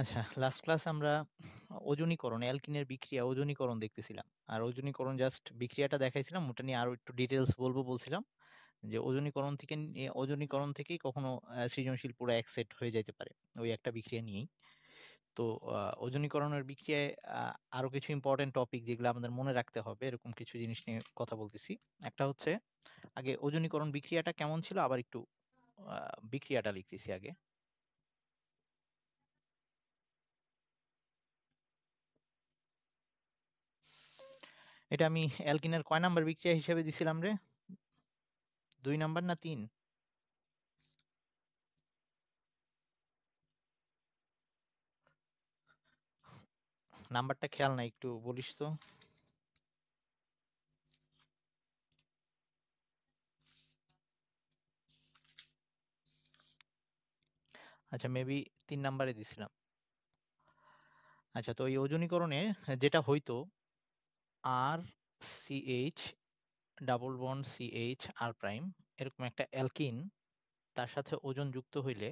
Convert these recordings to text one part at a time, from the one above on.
আচ্ছা last class আমরা ওজনীকরণ অ্যালকিনের বিক্রিয়া ওজনীকরণ দেখতেছিলাম আর ওজনীকরণ জাস্ট বিক্রিয়াটা দেখাইছিলাম ওটা নিয়ে আরও একটু ডিটেলস বলবো বলছিলাম যে ওজনীকরণ থেকে ওজনীকরণ থেকেই কখনো সৃজনশীল পুরো এক সেট হয়ে যেতে পারে ওই একটা বিক্রিয়া নিয়েই তো ওজনীকরণের বিক্রিয়ায় আরও কিছু ইম্পর্টেন্ট টপিক যেগুলো আমাদের মনে রাখতে হবে এরকম কিছু জিনিস নিয়ে কথা বলতেছি একটা হচ্ছে আগে ওজনীকরণ বিক্রিয়াটা কেমন ছিল আবার একটু বিক্রিয়াটা লিখতেছি আগে এটা আমি অ্যালকিনের কয় নাম্বার বিক্রিয়া হিসেবে দিছিলাম রে দুই নাম্বার না তিন নাম্বারটা খেয়াল নাই একটু বলিস তো আচ্ছা মেবি তিন নাম্বারে দিছিলাম আচ্ছা তো এই ওজনীকরণে যেটা হইতো R CH double bond CH R prime এরকম একটা অ্যালকিন তার সাথে ওজন যুক্ত হইলে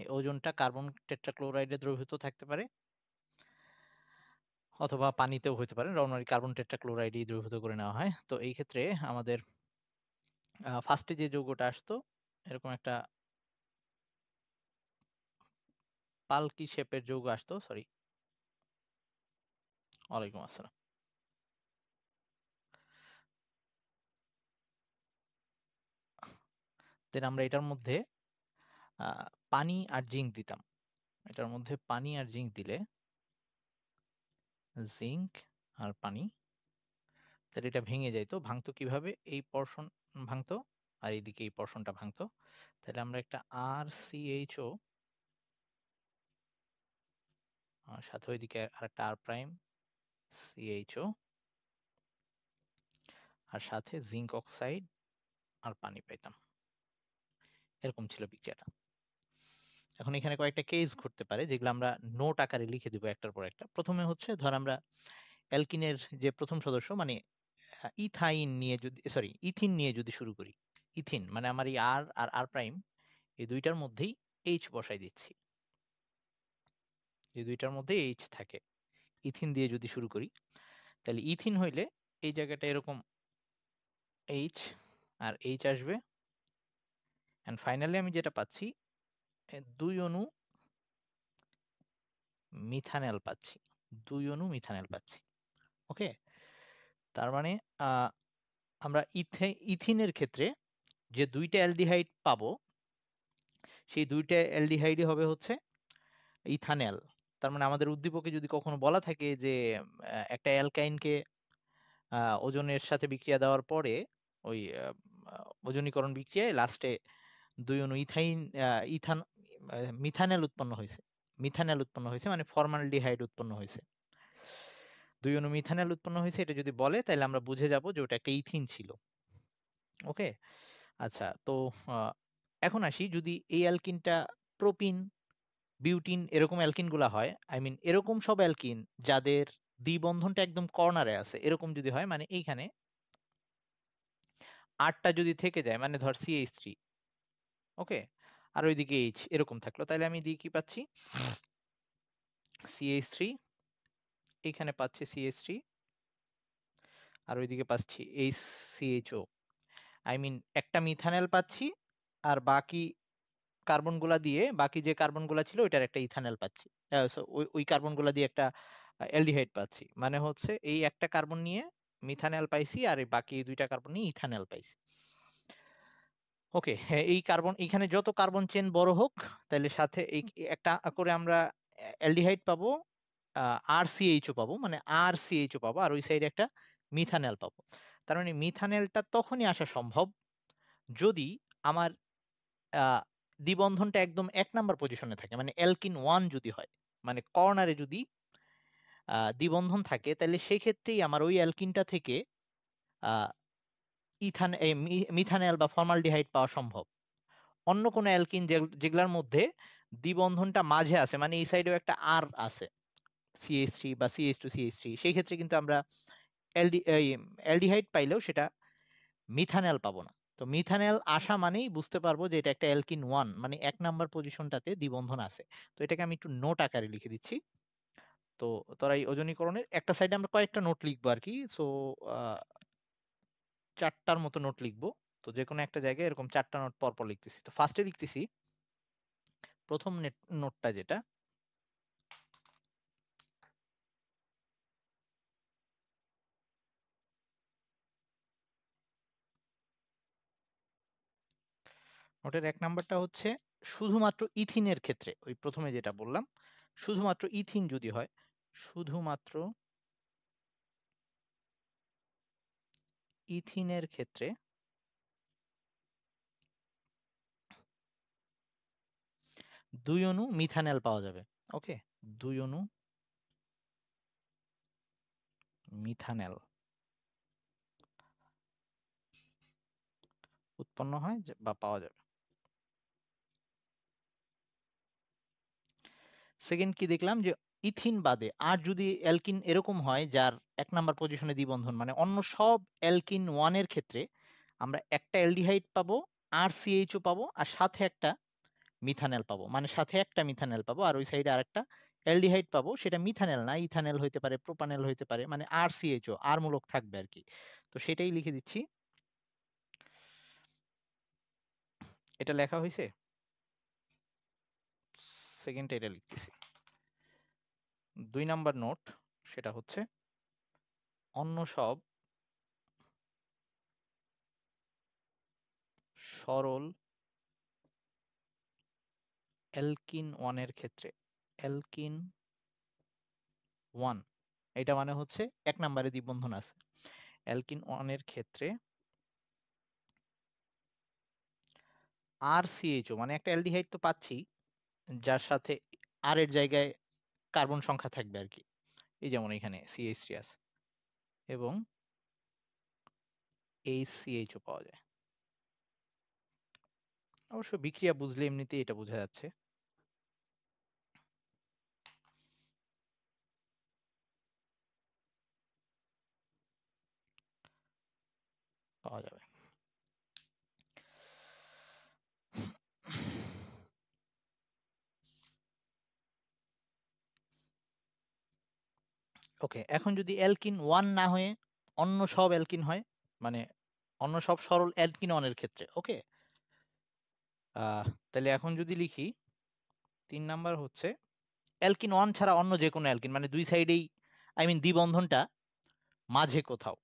এই ওজনটা কার্বন টেট্রাক্লোরাইডে দ্রবীভূত থাকতে পারে অথবা পানিতেও হতে পারে নর্মালি কার্বন টেট্রাক্লোরাইডই দ্রবীভূত করে নেওয়া হয় তো এই ক্ষেত্রে আমাদের ফার্স্টে যে যৌগটা আসতো এরকম একটা পালকি শেপের যৌগ আসতো সরি ওয়ালাইকুম আসসালাম দেন আমরা এটার মধ্যে পানি আর জিঙ্ক দিতাম এটার মধ্যে পানি আর জিঙ্ক দিলে জিঙ্ক আর পানি তাহলে এটা ভেঙে যাইতো ভাঙতো কিভাবে এই পর্ষণ ভাঙতো আর এইদিকে এই পর্ষণটা ভাঙতো তাহলে আমরা একটা আর সিএইচও সাথে ওইদিকে আর একটা আর প্রাইম সিএইচও আর সাথে জিঙ্ক অক্সাইড আর পানি পাইতাম এরকম ছিল বিক্রিয়াটা এখন এখানে কয়েকটা কেস ঘটতে পারে যেগুলো আমরা নোট আকারে লিখে দিব একটার পর একটা প্রথমে হচ্ছে ধর আমরা অ্যালকিনের যে প্রথম সদস্য মানে ইথাইন নিয়ে যদি সরি ইথিন নিয়ে যদি শুরু করি ইথিন মানে আমার এই আর আর আর প্রাইম এই দুইটার মধ্যেই এইচ বসাই দিচ্ছি এই দুইটার মধ্যে এইচ থাকে ইথিন দিয়ে যদি শুরু করি তাহলে ইথিন হইলে এই জায়গাটা এরকম এইচ আর এইচ আসবে অ্যান্ড ফাইনালি আমি যেটা পাচ্ছি দুই অণু মিথানেল পাচ্ছি দুই অণু মিথানেল পাচ্ছি ওকে তার মানে আমরা ইথে ইথিনের ক্ষেত্রে যে দুইটা অ্যালডিহাইড পাবো সেই দুইটা অ্যালডিহাইডই হবে হচ্ছে ইথানেল তার মানে আমাদের উদ্দীপকে যদি কখনো বলা থাকে যে একটা অ্যালকাইনকে ওজনের সাথে বিক্রিয়া দেওয়ার পরে ওই ওজনীকরণ বিক্রিয়ায় লাস্টে দুই অনু ইথাইন ইথান মিথানেল উৎপন্ন হয়েছে মিথানেল উৎপন্ন হয়েছে মানে ফর্মালডিহাইড উৎপন্ন হয়েছে দুই অনু মিথানেল উৎপন্ন হয়েছে এটা যদি বলে তাহলে আমরা বুঝে যাব যে ওটা একটা ইথিন ছিল ওকে আচ্ছা তো এখন আসি যদি এই অ্যালকিনটা প্রোপিন বিউটিন এরকম অ্যালকিনগুলো হয় আই মিন এরকম সব অ্যালকিন যাদের দ্বিবন্ধনটা একদম কর্নারে আছে এরকম যদি হয় মানে এইখানে আটটা যদি থেকে যায় মানে ধর সিএইচ থ্রি ওকে আর ওইদিকে এইচ এরকম থাকলো তাহলে আমি দিয়ে কি পাচ্ছি সিএইচ থ্রি এইখানে পাচ্ছি সিএইচ থ্রি আর ওইদিকে পাচ্ছি এইচ সিএইচও আই মিন একটা মিথানেল পাচ্ছি আর বাকি কার্বনগুলা দিয়ে বাকি যে কার্বনগুলা ছিল ওইটার একটা ইথানল পাচ্ছি ওই কার্বনগুলা দিয়ে একটা অ্যালডিহাইড পাচ্ছি মানে হচ্ছে এই একটা কার্বন নিয়ে মিথানল পাইছি আর বাকি দুইটা কার্বন নিয়ে ইথানল পাইছি ওকে এই কার্বন এখানে যত কার্বন চেন বড় হোক তাহলে সাথে এই একটা করে আমরা অ্যালডিহাইড পাবো আর সিএইচও পাবো মানে আর সিএইচও পাবো আর ওই সাইডে একটা মিথানেল পাবো তার মানে মিথানেলটা তখনই আসা সম্ভব যদি আমার দ্বিবন্ধনটা একদম এক নাম্বার পজিশনে থাকে মানে অ্যালকিন ওয়ান যদি হয় মানে কর্নারে যদি দ্বিবন্ধন থাকে তাহলে সেক্ষেত্রেই আমার ওই অ্যালকিনটা থেকে ইথান মিথানেল বা ফর্মালডিহাইড পাওয়া সম্ভব অন্য কোনো অ্যালকিন যেগুলোর মধ্যে দ্বিবন্ধনটা মাঝে আছে মানে এই সাইডেও একটা আর আছে সিএস থ্রি বা সিএস টু সিএস থ্রি সেই ক্ষেত্রে কিন্তু আমরা অ্যালডি অ্যালডিহাইড পাইলেও সেটা মিথানেল পাবো না তো মিথানেল আসা মানেই বুঝতে পারবো যে এটা একটা অ্যালকিন ওয়ান মানে এক নাম্বার পজিশনটাতে দ্বিবন্ধন আছে তো এটাকে আমি একটু নোট আকারে লিখে দিচ্ছি তো তোরা এই ওজনীকরণের একটা সাইডে আমরা কয়েকটা নোট লিখবো আর কি সো চারটার মতো নোট লিখবো তো যে কোনো একটা জায়গায় এরকম চারটা নোট পরপর লিখতেছি তো ফার্স্টে লিখতেছি প্রথম নোটটা যেটা নোটের এক নাম্বারটা হচ্ছে শুধুমাত্র ইথিনের ক্ষেত্রে ওই প্রথমে যেটা বললাম শুধুমাত্র ইথিন যদি হয় শুধুমাত্র ইথিনের ক্ষেত্রে দুই অণু মিথানেল পাওয়া যাবে ওকে দুই অণু মিথানেল উৎপন্ন হয় বা পাওয়া যাবে সেকেন্ড কি দেখলাম যে ইথিন বাদে আর যদি অ্যালকিন এরকম হয় যার এক নাম্বার পজিশনে দ্বিবন্ধন মানে অন্য সব অ্যালকিন ওয়ানের ক্ষেত্রে আমরা একটা অ্যালডিহাইড পাবো আর সিএইচও পাবো আর সাথে একটা মিথানেল পাবো মানে সাথে একটা মিথানেল পাবো আর ওই সাইডে আর একটা অ্যালডিহাইড পাবো সেটা মিথানেল না ইথানেল হইতে পারে প্রোপানেল হইতে পারে মানে আর সিএইচও আর মূলক থাকবে আর কি তো সেটাই লিখে দিচ্ছি এটা লেখা হয়েছে সেকেন্ডে এটা লিখতেছি দুই নাম্বার নোট সেটা হচ্ছে অন্য সব সরল এলকিন ওয়ানের ক্ষেত্রে এলকিন ওয়ান এটা মানে হচ্ছে এক নাম্বারে দ্বিবন্ধন আছে এলকিন ওয়ানের ক্ষেত্রে আর সিএইচও মানে একটা এলডিহাইট তো পাচ্ছি যার সাথে আর এর জায়গায় কার্বন সংখ্যা থাকবে আর কি এই যেমন এখানে সিএইচ থ্রি আছে এবং এইচ সিএইচও পাওয়া যায় অবশ্য বিক্রিয়া বুঝলে এমনিতেই এটা বোঝা যাচ্ছে পাওয়া যাবে ওকে এখন যদি অ্যালকিন ওয়ান না হয়ে অন্য সব অ্যালকিন হয় মানে অন্য সব সরল অ্যালকিন ওয়ানের ক্ষেত্রে ওকে তাহলে এখন যদি লিখি তিন নাম্বার হচ্ছে অ্যালকিন ওয়ান ছাড়া অন্য যে কোনো অ্যালকিন মানে দুই সাইডেই আই মিন দ্বিবন্ধনটা মাঝে কোথাও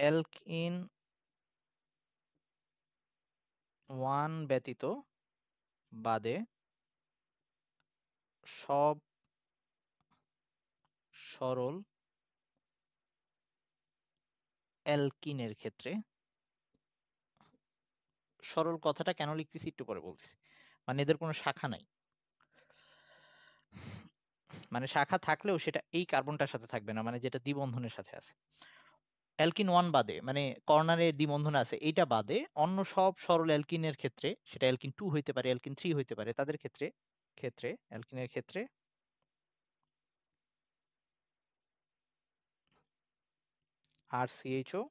অ্যালকিন ওয়ান ব্যতীত বাদে সব সরল অ্যালকিনের ক্ষেত্রে সরল কথাটা কেন লিখতেছি একটু পরে বলতেছি মানে এদের কোনো শাখা নাই মানে শাখা থাকলেও সেটা এই কার্বনটার সাথে থাকবে না মানে যেটা দ্বিবন্ধনের সাথে আছে অ্যালকিন ওয়ান বাদে মানে কর্নারের দ্বিবন্ধন আছে এইটা বাদে অন্য সব সরল অ্যালকিনের ক্ষেত্রে সেটা অ্যালকিন টু হইতে পারে অ্যালকিন থ্রি হইতে পারে তাদের ক্ষেত্রে ক্ষেত্রে অ্যালকিনের ক্ষেত্রে আর সিএইচও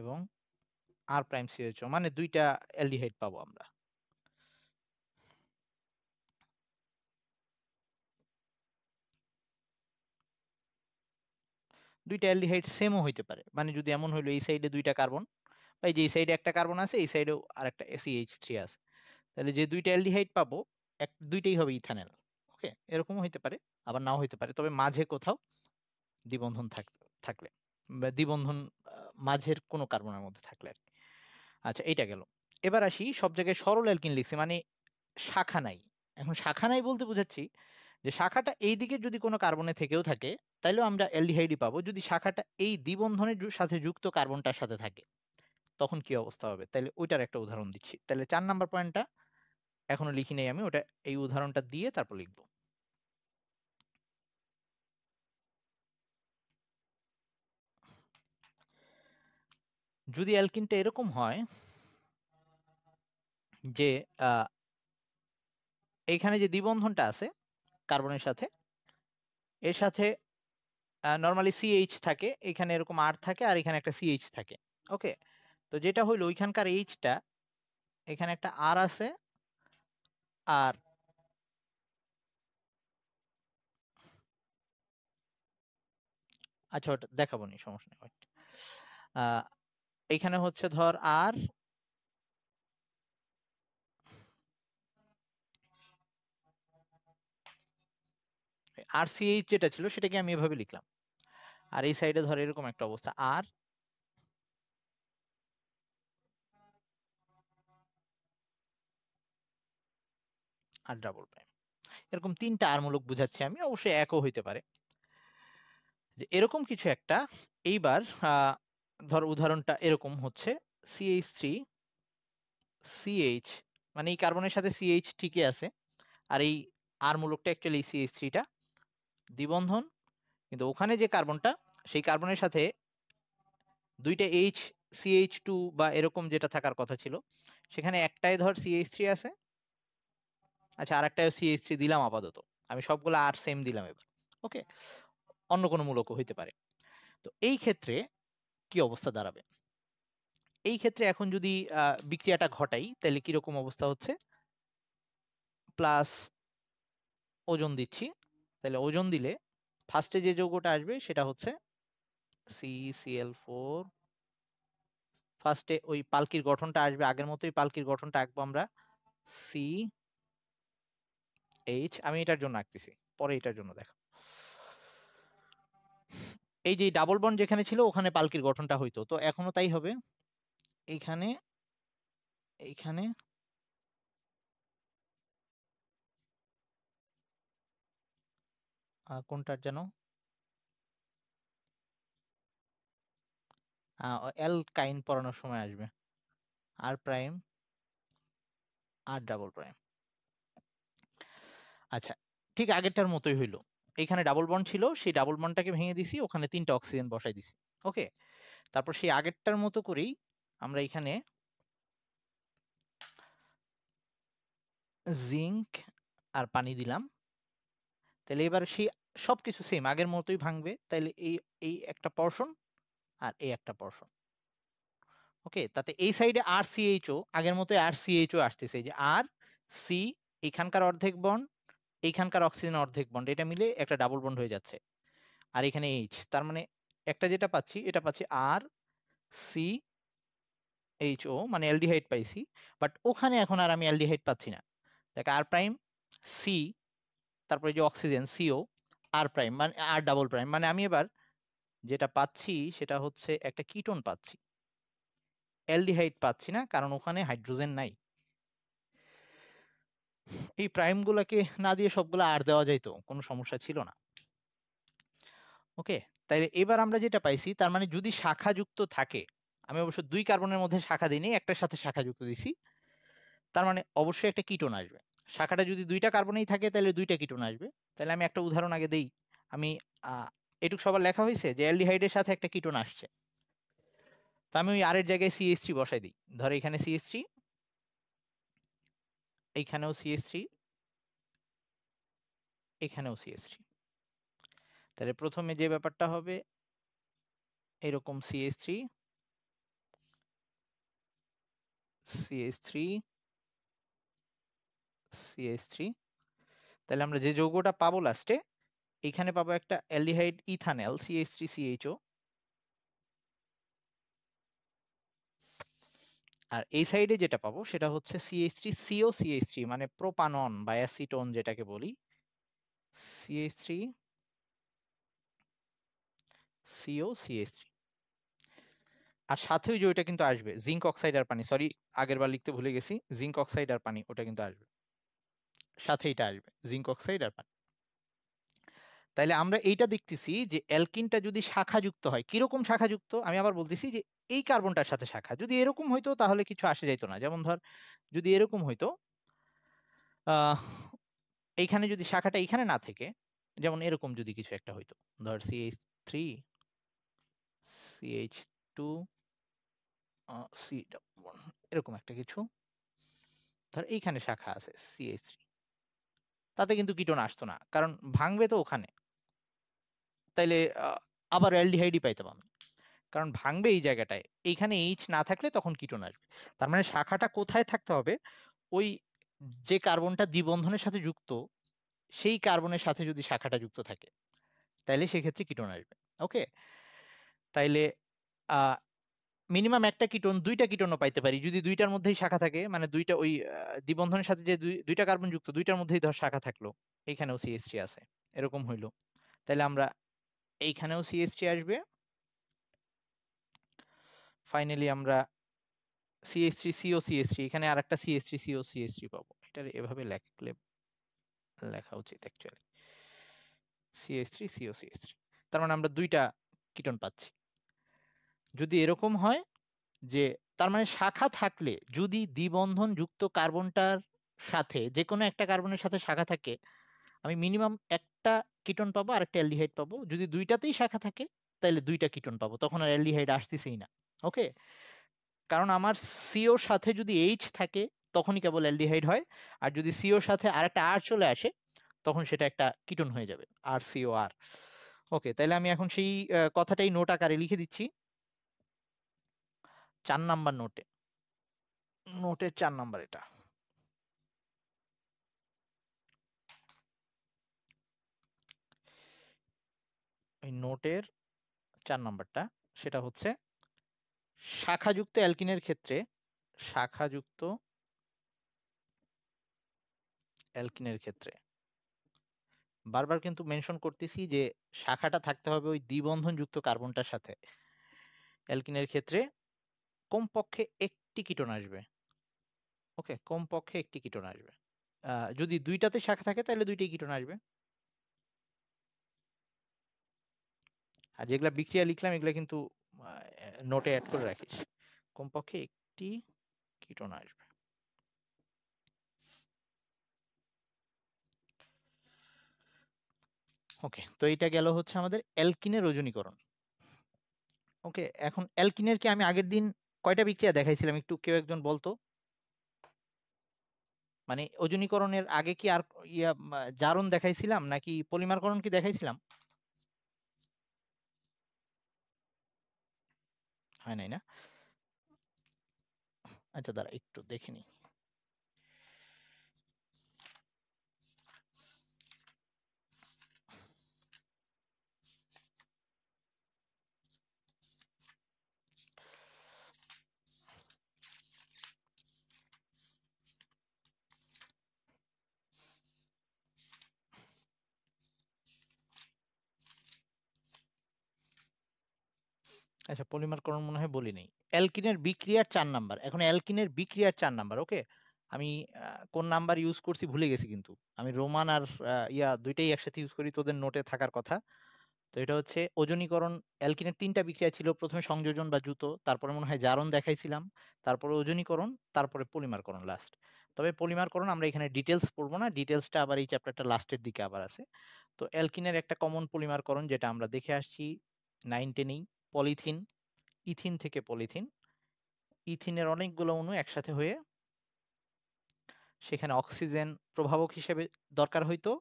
এবং আর প্রাইম সিএইচও মানে দুইটা অ্যালডিহাইড পাবো আমরা দুইটা অ্যালডিহাইড সেমও হইতে পারে মানে যদি এমন হইলো এই সাইডে দুইটা কার্বন বা এই যে এই সাইডে একটা কার্বন আছে এই সাইডেও আর একটা সিএইচ থ্রি আছে তাহলে যে দুইটা অ্যালডিহাইড পাবো এক দুইটাই হবে ইথানেল ওকে এরকমও হইতে পারে আবার নাও হইতে পারে তবে মাঝে কোথাও দ্বিবন্ধন থাকলে দ্বিবন্ধন মাঝের কোনো কার্বনের মধ্যে থাকলে আর আচ্ছা এইটা গেল এবার আসি সব জায়গায় সরল অ্যালকিন লিখছি মানে শাখা নাই এখন শাখা নাই বলতে বুঝাচ্ছি যে শাখাটা এই দিকে যদি কোনো কার্বনে থেকেও থাকে তাহলেও আমরা অ্যালডিহাইডই পাবো যদি শাখাটা এই দ্বিবন্ধনের সাথে যুক্ত কার্বনটার সাথে থাকে তখন কি অবস্থা হবে তাহলে ওইটার একটা উদাহরণ দিচ্ছি তাহলে চার নাম্বার পয়েন্টটা এখনো লিখি নাই আমি ওটা এই উদাহরণটা দিয়ে তারপর লিখব যদি অ্যালকিনটা এরকম হয় যে এইখানে যে দ্বিবন্ধনটা আছে কার্বনের সাথে এর সাথে নর্মালি সিএইচ থাকে এখানে এরকম আর থাকে আর এখানে একটা সিএইচ থাকে ওকে তো যেটা হইলো ওইখানকার এইচটা এখানে একটা আর আছে আর আচ্ছা ওটা দেখাবো নি সমস্যা নেই এখানে হচ্ছে ধর আর আর সিএইচ যেটা ছিল সেটাকে আমি এভাবে লিখলাম আর এই সাইডে ধর এরকম একটা অবস্থা আর আর ডাবল প্রাইম এরকম তিনটা মূলক বুঝাচ্ছি আমি অবশ্যই একও হইতে পারে যে এরকম কিছু একটা এইবার ধর উদাহরণটা এরকম হচ্ছে সিএইচ থ্রি সিএইচ মানে এই কার্বনের সাথে সিএইচ ঠিকই আছে আর এই আর মূলকটা অ্যাকচুয়ালি সিএইচ থ্রিটা দ্বিবন্ধন কিন্তু ওখানে যে কার্বনটা সেই কার্বনের সাথে দুইটা এইচ সিএইচ টু বা এরকম যেটা থাকার কথা ছিল সেখানে একটাই ধর সিএইচ থ্রি আছে আচ্ছা আর একটা সিএইচ থ্রি দিলাম আপাতত আমি সবগুলো আর সেম দিলাম এবার ওকে অন্য কোনো মূলক হইতে পারে তো এই ক্ষেত্রে কি অবস্থা দাঁড়াবে এই ক্ষেত্রে এখন যদি বিক্রিয়াটা ঘটাই তাহলে কিরকম অবস্থা হচ্ছে প্লাস ওজন দিচ্ছি তাহলে ওজন দিলে ফার্স্টে যে যৌগটা আসবে সেটা হচ্ছে সি সিএল ফোর ফার্স্টে ওই পালকির গঠনটা আসবে আগের মতোই পালকির গঠনটা আঁকবো আমরা সি এইচ আমি এটার জন্য আঁকতেছি পরে এটার জন্য দেখো এই যে ডাবল বন্ড যেখানে ছিল ওখানে পালকির গঠনটা হইতো তো এখনো তাই হবে এইখানে এইখানে কোনটার যেন এল কাইন পড়ানোর সময় আসবে আর প্রাইম আর ডাবল প্রাইম আচ্ছা ঠিক আগেরটার মতোই হইলো এখানে ডাবল বন্ড ছিল সেই ডাবল বন্ডটাকে ভেঙে দিছি ওখানে তিনটা অক্সিজেন বসাই দিছি ওকে তারপর সেই আগেরটার মতো করেই আমরা এখানে জিঙ্ক আর পানি দিলাম তাহলে এবার সেই সব কিছু সেম আগের মতোই ভাঙবে তাহলে এই এই একটা পর্শন আর এই একটা পর্শন ওকে তাতে এই সাইডে আর সিএইচও আগের মতোই আর সিএইচও আসতেছে যে আর সি এখানকার অর্ধেক বন্ড এইখানকার অক্সিজেন অর্ধেক বন্ড এটা মিলে একটা ডাবল বন্ড হয়ে যাচ্ছে আর এখানে এইচ তার মানে একটা যেটা পাচ্ছি এটা পাচ্ছি আর সি এইচ ও মানে অ্যালডিহাইড পাইছি বাট ওখানে এখন আর আমি অ্যালডিহাইড পাচ্ছি না দেখ আর প্রাইম সি তারপরে যে অক্সিজেন সিও আর প্রাইম মানে আর ডাবল প্রাইম মানে আমি এবার যেটা পাচ্ছি সেটা হচ্ছে একটা কিটোন পাচ্ছি অ্যালডিহাইড পাচ্ছি না কারণ ওখানে হাইড্রোজেন নাই এই প্রাইমগুলোকে না দিয়ে সবগুলো আর দেওয়া যাইতো কোনো সমস্যা ছিল না ওকে তাইলে এবার আমরা যেটা পাইছি তার মানে যদি শাখাযুক্ত থাকে আমি অবশ্য দুই কার্বনের মধ্যে শাখা দিইনি একটার সাথে শাখাযুক্ত দিছি তার মানে অবশ্যই একটা কিটোন আসবে শাখাটা যদি দুইটা কার্বনেই থাকে তাহলে দুইটা কিটোন আসবে তাহলে আমি একটা উদাহরণ আগে দেই আমি এটুক সবার লেখা হয়েছে যে অ্যালডিহাইডের সাথে একটা কিটোন আসছে তো আমি ওই আরের জায়গায় সিএস থ্রি বসাই দিই ধর এখানে সিএস থ্রি এখানেও সিএস থ্রি এখানেও সিএস থ্রি তাহলে প্রথমে যে ব্যাপারটা হবে এরকম CS three CS three CS three তাহলে আমরা যে যৌগটা পাবো লাস্টে এখানে পাবো একটা aldehyde ethanol CS three O আর এই সাইডে যেটা পাবো সেটা হচ্ছে CH three CO CH three মানে প্রোপানন বা অ্যাসিটন যেটাকে বলি CH three CO CH three আর সাথে ওই যে ওইটা কিন্তু আসবে জিঙ্ক অক্সাইড আর পানি সরি আগের বার লিখতে ভুলে গেছি জিঙ্ক অক্সাইড আর পানি ওটা কিন্তু আসবে সাথে এটা আসবে জিঙ্ক অক্সাইড আর পানি তাহলে আমরা এইটা দেখতেছি যে অ্যালকিনটা যদি শাখাযুক্ত হয় কিরকম শাখাযুক্ত আমি আবার বলতেছি যে এই কার্বনটার সাথে শাখা যদি এরকম হইতো তাহলে কিছু আসে যাইতো না যেমন ধর যদি এরকম হইতো এইখানে যদি শাখাটা এইখানে না থেকে যেমন এরকম যদি কিছু একটা হইতো ধর CH three CH two C one এরকম একটা কিছু ধর এইখানে শাখা আছে সিএইচ থ্রি তাতে কিন্তু কিটোন আসতো না কারণ ভাঙবে তো ওখানে তাইলে আবার অ্যালডিহাইডি পাইতাম আমি কারণ ভাঙবে এই জায়গাটায় এইখানে এইচ না থাকলে তখন কিটোন আসবে তার মানে শাখাটা কোথায় থাকতে হবে ওই যে কার্বনটা দ্বিবন্ধনের সাথে যুক্ত সেই কার্বনের সাথে যদি শাখাটা যুক্ত থাকে তাইলে সেক্ষেত্রে কিটোন আসবে ওকে তাইলে মিনিমাম একটা কিটোন দুইটা কিটোনও পাইতে পারি যদি দুইটার মধ্যেই শাখা থাকে মানে দুইটা ওই দ্বিবন্ধনের সাথে যে দুইটা কার্বন যুক্ত দুইটার মধ্যেই ধর শাখা থাকলো এখানেও সিএসটি আছে এরকম হইলো তাহলে আমরা এইখানেও সিএসটি আসবে ফাইনালি আমরা CS three CO CS three এখানে আর একটা CS three CO CS three পাবো এটার এভাবে লেখলে লেখা উচিত actually CS three CO CS three তার মানে আমরা দুইটা কিটন পাচ্ছি যদি এরকম হয় যে তার মানে শাখা থাকলে যদি দ্বিবন্ধন যুক্ত কার্বনটার সাথে যে কোনো একটা কার্বনের সাথে শাখা থাকে আমি মিনিমাম একটা কিটন পাবো আর একটা অ্যালডিহাইড পাবো যদি দুইটাতেই শাখা থাকে তাহলে দুইটা কিটন পাবো তখন আর অ্যালডিহাইড আসতেছেই না ওকে কারণ আমার সিওর সাথে যদি এইচ থাকে তখনই কেবল অ্যালডিহাইড হয় আর যদি সিওর সাথে আর একটা আর চলে আসে তখন সেটা একটা কিটন হয়ে যাবে আর সিও আর ওকে তাহলে আমি এখন সেই কথাটাই নোট আকারে লিখে দিচ্ছি চার নাম্বার নোটে নোটের চার নাম্বার এটা নোটের চার নাম্বারটা সেটা হচ্ছে শাখাযুক্ত অ্যালকিনের ক্ষেত্রে শাখাযুক্ত অ্যালকিনের ক্ষেত্রে বারবার কিন্তু মেনশন করতেছি যে শাখাটা থাকতে হবে ওই দ্বিবন্ধনযুক্ত কার্বনটার সাথে অ্যালকিনের ক্ষেত্রে কমপক্ষে একটি কিটন আসবে ওকে কমপক্ষে একটি কীটন আসবে যদি দুইটাতে শাখা থাকে তাহলে দুইটি কিটন আসবে আর যেগুলা বিক্রিয়া লিখলাম এগুলো কিন্তু নোটে অ্যাড করে রাখিস কমপক্ষে একটি কীটন আসবে ওকে তো এটা গেল হচ্ছে আমাদের অ্যালকিনের রজনীকরণ ওকে এখন অ্যালকিনের কি আমি আগের দিন কয়টা বিক্রিয়া দেখাইছিলাম একটু কেউ একজন বলতো মানে ওজনীকরণের আগে কি আর ইয়া জারণ দেখাইছিলাম নাকি পলিমারকরণ কি দেখাইছিলাম হয় নাই না আচ্ছা দাঁড়া একটু দেখে নিই আচ্ছা পলিমারকরণ মনে হয় বলি নাই অ্যালকিনের বিক্রিয়ার চার নাম্বার এখন অ্যালকিনের বিক্রিয়ার চার নাম্বার ওকে আমি কোন নাম্বার ইউজ করছি ভুলে গেছি কিন্তু আমি রোমান আর ইয়া দুইটাই একসাথে ইউজ করি তোদের নোটে থাকার কথা তো এটা হচ্ছে ওজনীকরণ অ্যালকিনের তিনটা বিক্রিয়া ছিল প্রথমে সংযোজন বা জুতো তারপরে মনে হয় জারণ দেখাইছিলাম তারপরে ওজনীকরণ তারপরে পলিমারকরণ লাস্ট তবে পলিমারকরণ আমরা এখানে ডিটেলস পড়বো না ডিটেলসটা আবার এই চ্যাপ্টারটা লাস্টের দিকে আবার আছে তো অ্যালকিনের একটা কমন পলিমারকরণ যেটা আমরা দেখে আসছি নাইন টেনেই পলিথিন ইথিন থেকে পলিথিন ইথিনের অনেকগুলো অণু একসাথে হয়ে সেখানে অক্সিজেন প্রভাবক হিসেবে দরকার হইতো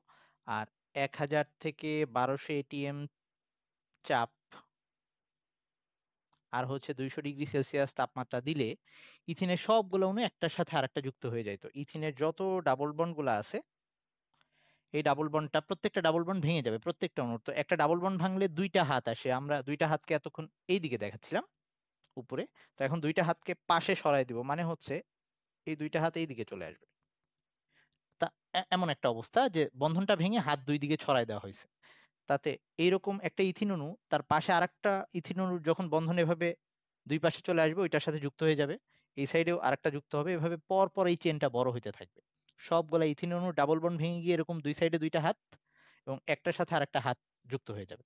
আর এক হাজার থেকে বারোশো এটিএম চাপ আর হচ্ছে দুইশো ডিগ্রি সেলসিয়াস তাপমাত্রা দিলে ইথিনের সবগুলো অণু একটার সাথে আরেকটা যুক্ত হয়ে যাইতো ইথিনের যত ডাবল বন্ডগুলো আছে এই ডাবল বন্ডটা প্রত্যেকটা ডাবল বন্ড ভেঙে যাবে প্রত্যেকটা অনুর তো একটা ডাবল বন্ড ভাঙলে দুইটা হাত আসে আমরা দুইটা হাতকে এতক্ষণ এই দিকে দেখাচ্ছিলাম উপরে তো এখন দুইটা হাতকে পাশে সরাই দিব মানে হচ্ছে এই দুইটা হাত এই দিকে চলে আসবে তা এমন একটা অবস্থা যে বন্ধনটা ভেঙে হাত দুই দিকে ছড়াই দেওয়া হয়েছে তাতে এইরকম একটা ইথিন তার পাশে আর একটা ইথিন যখন বন্ধন এভাবে দুই পাশে চলে আসবে ওইটার সাথে যুক্ত হয়ে যাবে এই সাইডেও আরেকটা যুক্ত হবে এভাবে পর পর এই চেনটা বড় হইতে থাকবে সবগুলা ইথিন অনু ডাবল বন্ড ভেঙে গিয়ে এরকম দুই সাইডে দুইটা হাত এবং একটার সাথে আর একটা হাত যুক্ত হয়ে যাবে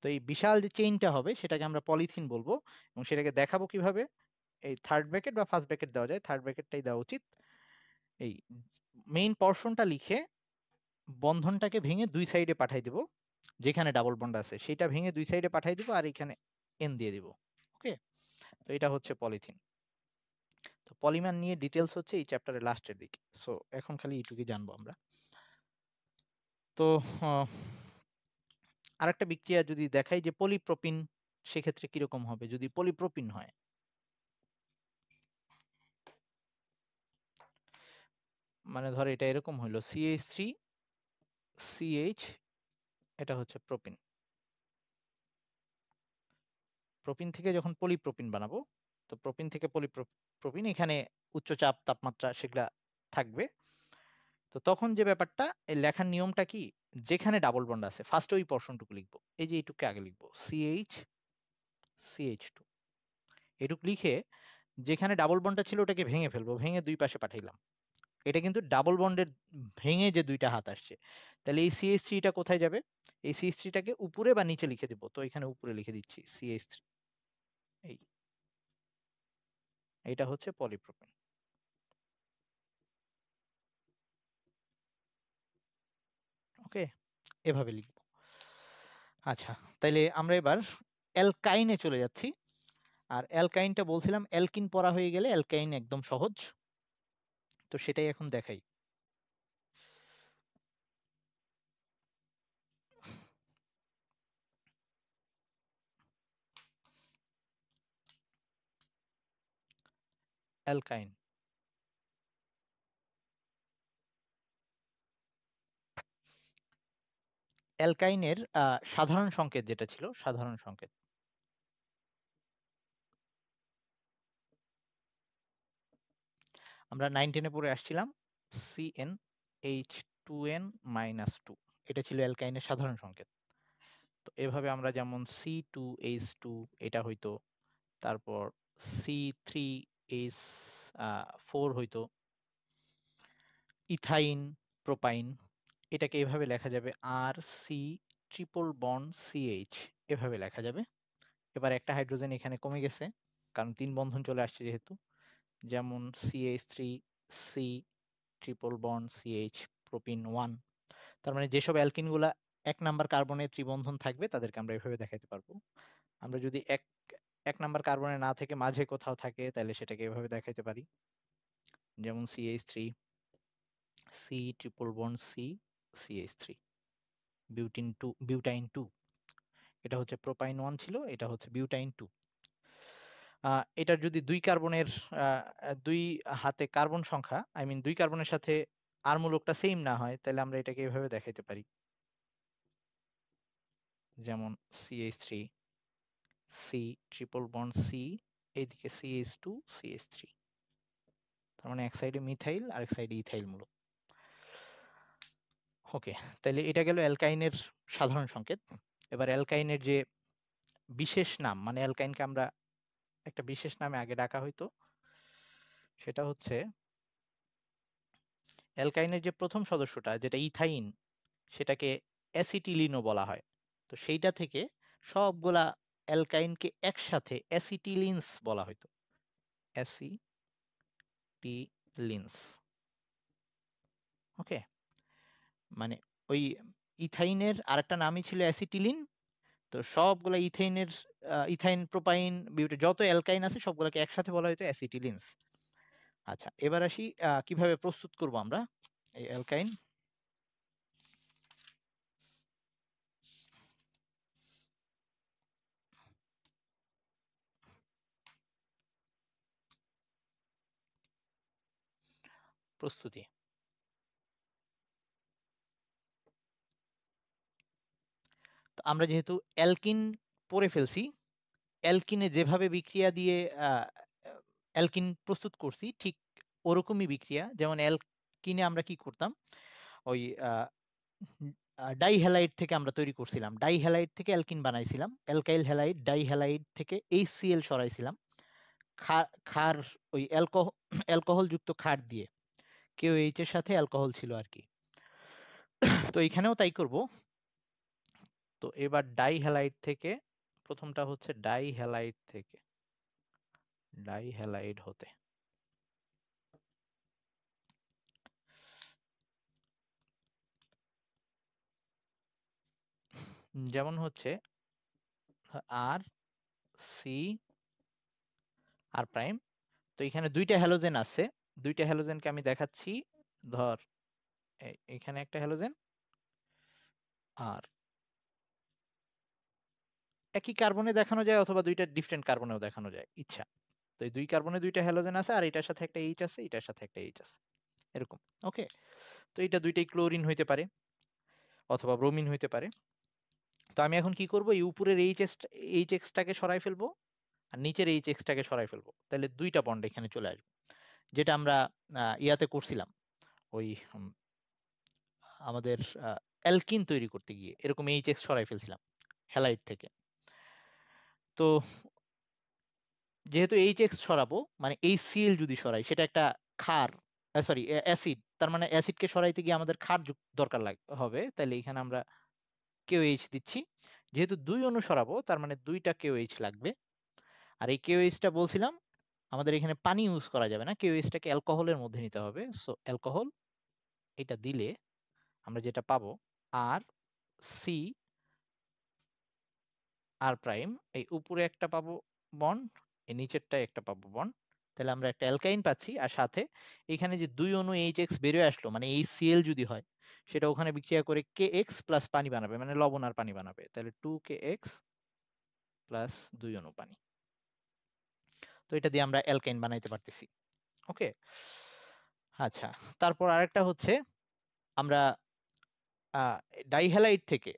তো এই বিশাল যে চেইনটা হবে সেটাকে আমরা পলিথিন বলবো এবং সেটাকে দেখাবো কিভাবে এই থার্ড ব্র্যাকেট বা ফার্স্ট ব্র্যাকেট দেওয়া যায় থার্ড ব্র্যাকেটটাই দেওয়া উচিত এই মেইন পর্শনটা লিখে বন্ধনটাকে ভেঙে দুই সাইডে পাঠাই দেব যেখানে ডাবল বন্ড আছে সেটা ভেঙে দুই সাইডে পাঠাই দেব আর এখানে এন দিয়ে দেব ওকে তো এটা হচ্ছে পলিথিন পলিমার নিয়ে ডিটেলস হচ্ছে এই চ্যাপ্টারের লাস্টের দিকে সো এখন খালি এইটুকুই জানবো আমরা তো আর একটা বিক্রিয়া যদি দেখাই যে পলিপ্রোপিন সেক্ষেত্রে কিরকম হবে যদি পলিপ্রোপিন হয় মানে ধর এটা এরকম হলো সিএইচ থ্রি সিএইচ এটা হচ্ছে প্রোপিন প্রোপিন থেকে যখন পলিপ্রোপিন বানাবো তো প্রোপিন থেকে পলিপ্রোপিন প্রবীণ এখানে উচ্চচাপ তাপমাত্রা সেগুলা থাকবে তো তখন যে ব্যাপারটা এই লেখার নিয়মটা কি যেখানে ডাবল বন্ড আছে ফার্স্ট ওই পর্শনটুকু লিখবো এই যে এইটুকু আগে লিখবো সিএইচ সিএইচ টু এটুকু লিখে যেখানে ডাবল বন্ডটা ছিল ওটাকে ভেঙে ফেলবো ভেঙে দুই পাশে পাঠাইলাম এটা কিন্তু ডাবল বন্ডের ভেঙে যে দুইটা হাত আসছে তাহলে এই সিএস থ্রিটা কোথায় যাবে এই সিএস থ্রিটাকে উপরে বা নিচে লিখে দেবো তো এখানে উপরে লিখে দিচ্ছি সিএস থ্রি এটা হচ্ছে পলিপ্রোপেন ওকে এভাবে লিখব আচ্ছা তাইলে আমরা এবার অ্যালকাইনে চলে যাচ্ছি আর অ্যালকাইনটা বলছিলাম অ্যালকিন পড়া হয়ে গেলে অ্যালকাইন একদম সহজ তো সেটাই এখন দেখাই alkyne অ্যালকাইনের সাধারণ সংকেত যেটা ছিল সাধারণ সংকেত আমরা নাইন টেনে পরে আসছিলাম C N H two N minus two এটা ছিল অ্যালকাইনের সাধারণ সংকেত তো এভাবে আমরা যেমন সি টু এইচ টু এটা হইতো তারপর সি থ্রি এইচ ফোর হয়তো ইথাইন প্রোপাইন এটাকে এভাবে লেখা যাবে আর সি ট্রিপল বন্ড সিএইচ এভাবে লেখা যাবে এবার একটা হাইড্রোজেন এখানে কমে গেছে কারণ তিন বন্ধন চলে আসছে যেহেতু যেমন CH three C triple bond CH propyne one তার মানে যেসব অ্যালকিনগুলা এক নাম্বার কার্বনে ত্রিবন্ধন থাকবে তাদেরকে আমরা এভাবে দেখাতে পারবো আমরা যদি এক এক নাম্বার কার্বনে না থেকে মাঝে কোথাও থাকে তাহলে সেটাকে এভাবে দেখাইতে পারি যেমন CH three C triple bond C CH three butene two butyne two এটা হচ্ছে প্রোপাইন ওয়ান ছিল এটা হচ্ছে বিউটাইন টু এটার যদি দুই কার্বনের দুই হাতে কার্বন সংখ্যা আই মিন দুই কার্বনের সাথে আর মূলকটা সেম না হয় তাহলে আমরা এটাকে এভাবে দেখাইতে পারি যেমন CH three C triple bond C এইদিকে সিএস টু সিএস থ্রি তার মানে এক সাইডে মিথাইল আর এক সাইডে ইথাইল মূলক ওকে তাহলে এটা গেল অ্যালকাইনের সাধারণ সংকেত এবার অ্যালকাইনের যে বিশেষ নাম মানে অ্যালকাইনকে আমরা একটা বিশেষ নামে আগে ডাকা হইতো সেটা হচ্ছে অ্যালকাইনের যে প্রথম সদস্যটা যেটা ইথাইন সেটাকে অ্যাসিটিলিনও বলা হয় তো সেইটা থেকে সবগুলা অ্যালকাইনকে একসাথে অ্যাসিটিলিনস বলা হইতো অ্যাসিটিলিনস ওকে মানে ওই ইথাইনের আরেকটা নামই ছিল অ্যাসিটিলিন তো সবগুলো ইথাইনের ইথাইন প্রোপাইন বিউটে যত অ্যালকাইন আছে সবগুলোকে একসাথে বলা হয়তো অ্যাসিটিলিনস আচ্ছা এবার আসি কিভাবে প্রস্তুত করব আমরা এই অ্যালকাইন প্রস্তুতি তো আমরা যেহেতু অ্যালকিন পরে ফেলছি অ্যালকিনে যেভাবে বিক্রিয়া দিয়ে অ্যালকিন প্রস্তুত করছি ঠিক ওরকমই বিক্রিয়া যেমন অ্যালকিনে আমরা কি করতাম ওই ডাইহ্যালাইট থেকে আমরা তৈরি করছিলাম ডাইহ্যালাইট থেকে অ্যালকিন বানাইছিলাম অ্যালকাইল হ্যালাইড ডাইহ্যালাইড থেকে এইচসিএল সরাইছিলাম খার ওই অ্যালকোহল অ্যালকোহলযুক্ত খার দিয়ে কেউ এইচ এর সাথে অ্যালকোহল ছিল আর কি তো এখানেও তাই করব তো এবার ডাই হ্যালাইট থেকে প্রথমটা হচ্ছে ডাই থেকে ডাই হ্যালাইড হতে যেমন হচ্ছে আর সি আর প্রাইম তো এখানে দুইটা হ্যালোজেন আছে দুইটা হ্যালোজেনকে আমি দেখাচ্ছি ধর এখানে একটা হ্যালোজেন আর একই কার্বনে দেখানো যায় অথবা দুইটা ডিফারেন্ট কার্বনেও দেখানো যায় ইচ্ছা তো এই দুই কার্বনে দুইটা হ্যালোজেন আছে আর এটার সাথে একটা এইচ আছে এটার সাথে একটা এইচ আছে এরকম ওকে তো এটা দুইটাই ক্লোরিন হইতে পারে অথবা ব্রোমিন হইতে পারে তো আমি এখন কি করব এই উপরের এইচ এক্স এইচ এক্সটাকে সরাই ফেলবো আর নিচের এইচ এক্সটাকে সরাই ফেলবো তাহলে দুইটা বন্ড এখানে চলে আসবে যেটা আমরা ইয়াতে করছিলাম ওই আমাদের অ্যালকিন তৈরি করতে গিয়ে এরকম এইচ এক্স সরাই ফেলছিলাম হ্যালাইট থেকে তো যেহেতু এইচ এক্স সরাবো মানে এই সিএল যদি সরাই সেটা একটা খার সরি অ্যাসিড তার মানে অ্যাসিডকে সরাইতে গিয়ে আমাদের খার দরকার লাগ হবে তাহলে এখানে আমরা কেউ এইচ দিচ্ছি যেহেতু দুই অনু সরাবো তার মানে দুইটা কেউ এইচ লাগবে আর এই কেউ এইচটা বলছিলাম আমাদের এখানে পানি ইউজ করা যাবে না কেউ এসটাকে অ্যালকোহলের মধ্যে নিতে হবে সো অ্যালকোহল এটা দিলে আমরা যেটা পাবো আর সি আর প্রাইম এই উপরে একটা পাবো বন এই নিচেরটা একটা পাবো বন তাহলে আমরা একটা অ্যালকাইন পাচ্ছি আর সাথে এখানে যে দুই অনু এইচ এক্স বেরিয়ে আসলো মানে এই সিএল যদি হয় সেটা ওখানে বিক্রিয়া করে কে এক্স প্লাস পানি বানাবে মানে লবণ আর পানি বানাবে তাহলে টু কে এক্স প্লাস দুই অনু পানি তো এটা দিয়ে আমরা অ্যালকাইন বানাইতে পারতেছি ওকে আচ্ছা তারপর আরেকটা হচ্ছে আমরা ডাইহ্যালাইট থেকে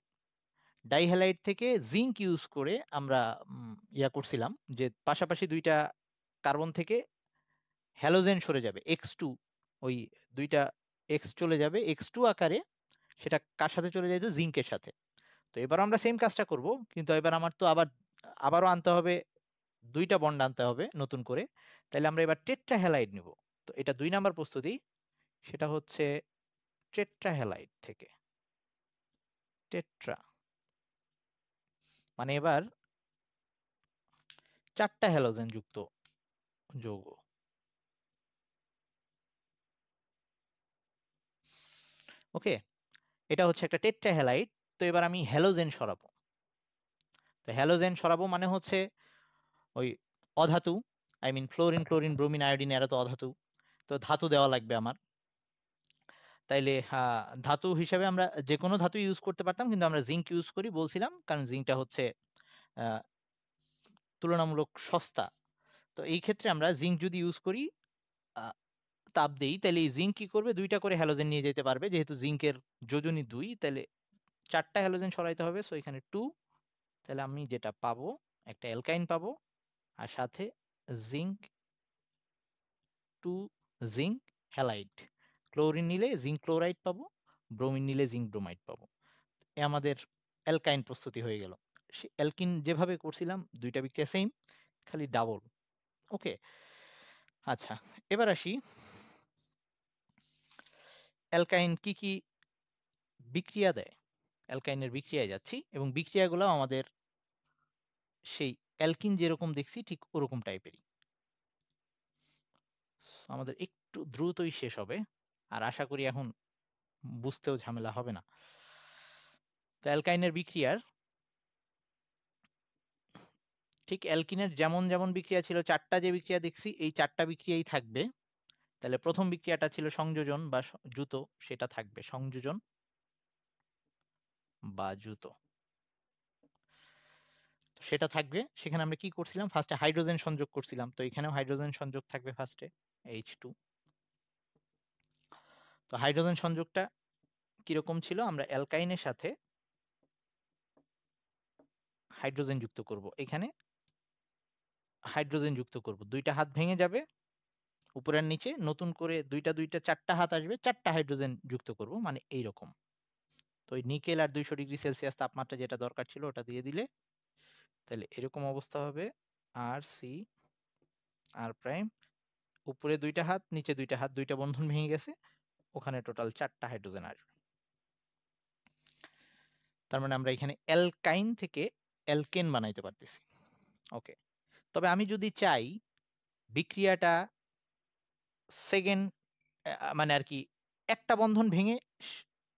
ডাইহ্যালাইট থেকে জিঙ্ক ইউজ করে আমরা ইয়া করছিলাম যে পাশাপাশি দুইটা কার্বন থেকে হ্যালোজেন সরে যাবে এক্স টু ওই দুইটা এক্স চলে যাবে এক্স টু আকারে সেটা কার সাথে চলে যায় তো জিঙ্কের সাথে তো এবার আমরা সেম কাজটা করব কিন্তু এবার আমার তো আবার আবারও আনতে হবে দুইটা বন্ড আনতে হবে নতুন করে তাহলে আমরা এবার টেট্রা হ্যালাইড নিব তো এটা দুই নাম্বার প্রস্তুতি সেটা হচ্ছে টেট্রা হ্যালাইড থেকে টেট্রা মানে এবার চারটা হ্যালোজেন যুক্ত যৌগ ওকে এটা হচ্ছে একটা টেট্রা হ্যালাইড তো এবার আমি হ্যালোজেন সরাবো তো হ্যালোজেন সরাবো মানে হচ্ছে ওই অধাতু I mean fluorine chlorine bromine iodine এরা তো অধাতু তো ধাতু দেওয়া লাগবে আমার তাইলে ধাতু হিসাবে আমরা যে কোনো ধাতু ইউজ করতে পারতাম কিন্তু আমরা জিঙ্ক ইউজ করি বলছিলাম কারণ জিঙ্কটা হচ্ছে তুলনামূলক সস্তা তো এই ক্ষেত্রে আমরা জিঙ্ক যদি ইউজ করি তাপ দেই তাহলে এই জিঙ্ক কি করবে দুইটা করে হ্যালোজেন নিয়ে যেতে পারবে যেহেতু জিঙ্কের যোজনী দুই তাহলে চারটা হ্যালোজেন সরাইতে হবে সো এখানে টু তাহলে আমি যেটা পাবো একটা অ্যালকাইন পাবো আর সাথে zinc two zinc halide chlorine নিলে জিঙ্ক ক্লোরাইড পাবো ব্রোমিন নিলে জিঙ্ক ব্রোমাইড পাবো এ আমাদের অ্যালকাইন প্রস্তুতি হয়ে গেল সে অ্যালকিন যেভাবে করছিলাম দুইটা বিক্রিয়া সেম খালি ডাবল ওকে আচ্ছা এবার আসি অ্যালকাইন কি কি বিক্রিয়া দেয় অ্যালকাইনের বিক্রিয়ায় যাচ্ছি এবং বিক্রিয়াগুলো আমাদের সেই অ্যালকিন যেরকম দেখছি ঠিক ওরকম টাইপেরই আমাদের একটু দ্রুতই শেষ হবে আর আশা করি এখন বুঝতেও ঝামেলা হবে না তো অ্যালকাইনের বিক্রিয়ার ঠিক অ্যালকিনের যেমন যেমন বিক্রিয়া ছিল চারটা যে বিক্রিয়া দেখছি এই চারটা বিক্রিয়াই থাকবে তাহলে প্রথম বিক্রিয়াটা ছিল সংযোজন বা জুতো সেটা থাকবে সংযোজন বা জুতো সেটা থাকবে সেখানে আমরা কি করছিলাম ফার্স্টে হাইড্রোজেন সংযোগ করছিলাম তো এখানেও হাইড্রোজেন সংযোগ থাকবে ফার্স্টে এইচ টু তো হাইড্রোজেন সংযোগটা কিরকম ছিল আমরা অ্যালকাইনের সাথে হাইড্রোজেন যুক্ত করব এখানে হাইড্রোজেন যুক্ত করব দুইটা হাত ভেঙে যাবে উপরের নিচে নতুন করে দুইটা দুইটা চারটা হাত আসবে চারটা হাইড্রোজেন যুক্ত করব মানে এইরকম তো ওই নিকেল আর দুইশো ডিগ্রি সেলসিয়াস তাপমাত্রা যেটা দরকার ছিল ওটা দিয়ে দিলে তাহলে এরকম অবস্থা হবে আর সি আর প্রাইম উপরে দুইটা হাত নিচে দুইটা হাত দুইটা বন্ধন ভেঙে গেছে ওখানে টোটাল চারটা হাইড্রোজেন আসবে তার মানে আমরা এখানে অ্যালকাইন থেকে অ্যালকেন বানাইতে পারতেছি ওকে তবে আমি যদি চাই বিক্রিয়াটা সেকেন্ড মানে আর কি একটা বন্ধন ভেঙে